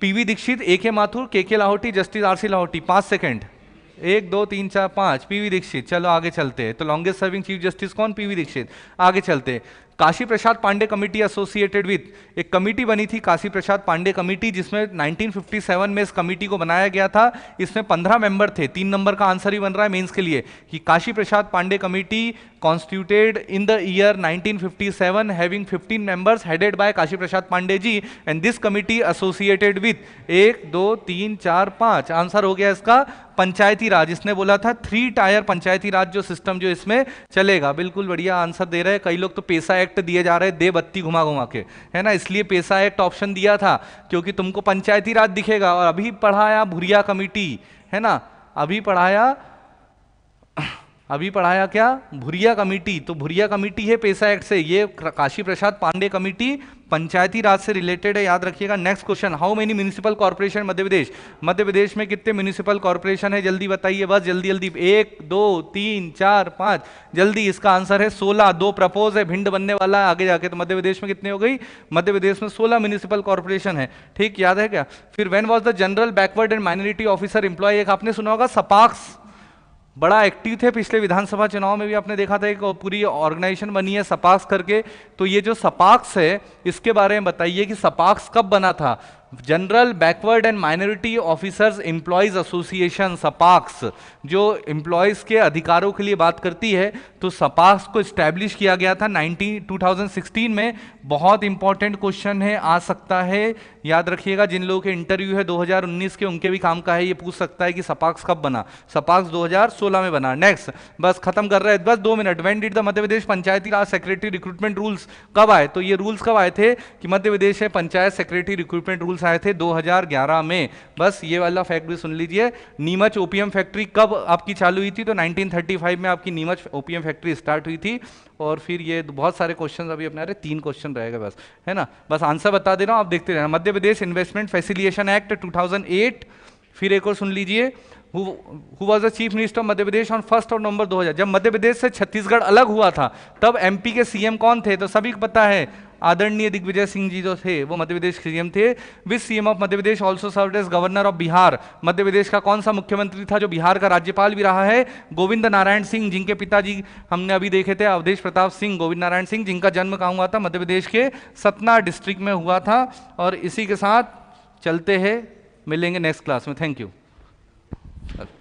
पीवी दीक्षित ए के Mathur K K Lahoti justice R C Lahoti पाँच सेकेंड एक दो तीन चार पाँच पीवी दीक्षित चलो आगे चलते हैं तो लॉन्गेस्ट सर्विंग चीफ जस्टिस कौन पीवी दीक्षित आगे चलते हैं Kashi Prasad Pandey committee associated with एक कमेटी बनी थी काशी प्रसाद पांडे कमेटी जिसमें 1957 में इस कमेटी को बनाया गया था इसमें पंद्रह मेंबर थे तीन नंबर का आंसर ही बन रहा है मेंस के लिए कि Kashi Prasad Pandey committee constituted in the year 1957 having 15 members headed by Kashi Prasad Pandey ji and this committee associated with एक दो तीन चार पांच आंसर हो गया इसका पंचायती राज इसने बोला था थ्री टायर पंचायती राज जो सिस्टम जो इसमें चलेगा बिल्कुल बढ़िया आंसर दे रहे हैं कई लोग तो पेशा एक्ट दिए जा रहे हैं दे बत्ती घुमा घुमा के है ना इसलिए पेशा एक्ट ऑप्शन दिया था क्योंकि तुमको पंचायती राज दिखेगा और अभी पढ़ाया भूरिया कमेटी है ना अभी पढ़ाया अभी पढ़ाया क्या भूरिया कमेटी तो भूरिया कमेटी है पेशा एक्ट से ये काशी प्रसाद पांडे कमेटी पंचायती राज से रिलेटेड है याद रखिएगा next question how many municipal corporation Madhya Pradesh Madhya Pradesh में कितने म्यूनिसिपल कॉर्पोरेशन है जल्दी बताइए बस जल्दी जल्दी एक दो तीन चार पाँच जल्दी इसका आंसर है सोलह दो प्रपोज है भिंड बनने वाला आगे जाके तो मध्य प्रदेश में कितने हो गई मध्य प्रदेश में सोलह म्यूनिसिपल कॉर्पोरेशन है ठीक याद है क्या फिर when was the general backward and minority officer employ एक आपने सुना होगा सपाक्स बड़ा एक्टिव थे पिछले विधानसभा चुनाव में भी आपने देखा था एक पूरी ऑर्गेनाइजेशन बनी है सपाक्स करके तो ये जो सपाक्स है इसके बारे में बताइए कि सपाक्स कब बना था general backward and minority officers employees association SAPAKS जो एम्प्लॉयज़ के अधिकारों के लिए बात करती है तो सपाक्स को इस्टेब्लिश किया गया था 19 2016 में बहुत इंपॉर्टेंट क्वेश्चन है आ सकता है याद रखिएगा जिन लोगों के इंटरव्यू है 2019 के उनके भी काम का है ये पूछ सकता है कि सपाक्स कब बना सपाक्स 2016 में बना नेक्स्ट बस खत्म कर रहे हैं बस दो minute when did the Madhya Pradesh panchayati raj secretary recruitment rules कब आए तो ये रूल्स कब आए थे कि मध्य प्रदेश है panchayat secretary recruitment rules rules आए थे 2011 में बस ये वाला फैक्ट भी सुन लीजिए नीमच ओपीएम फैक्ट्री कब आपकी चालू हुई थी तो 1935 में आपकी नीमच ओपीएम फैक्ट्री स्टार्ट हुई थी और फिर ये बहुत सारे क्वेश्चन अभी अपने आ रहे तीन क्वेश्चन रहेगा बस है ना बस आंसर बता दे रहा हूँ आप देखते रहना Madhya Pradesh investment facilitation act two फिर एक और सुन लीजिए who was the chief minister Madhya Pradesh on first और नवंबर 2000 जब मध्य प्रदेश से छत्तीसगढ़ अलग हुआ था तब एमपी के सीएम कौन थे तो सभी को पता है आदरणीय दिग्विजय सिंह जी जो थे वो मध्य प्रदेश के सीएम थे which CM of Madhya Pradesh also serve as governor of Bihar Madhya Pradesh का कौन सा मुख्यमंत्री था जो बिहार का राज्यपाल भी रहा है गोविंद नारायण सिंह जिनके पिताजी हमने अभी देखे थे अवधेश प्रताप सिंह गोविंद नारायण सिंह जिनका जन्म कहाँ हुआ था मध्य प्रदेश के सतना डिस्ट्रिक्ट में हुआ था और इसी के साथ चलते हैं मिलेंगे नेक्स्ट क्लास में थैंक यू Hello.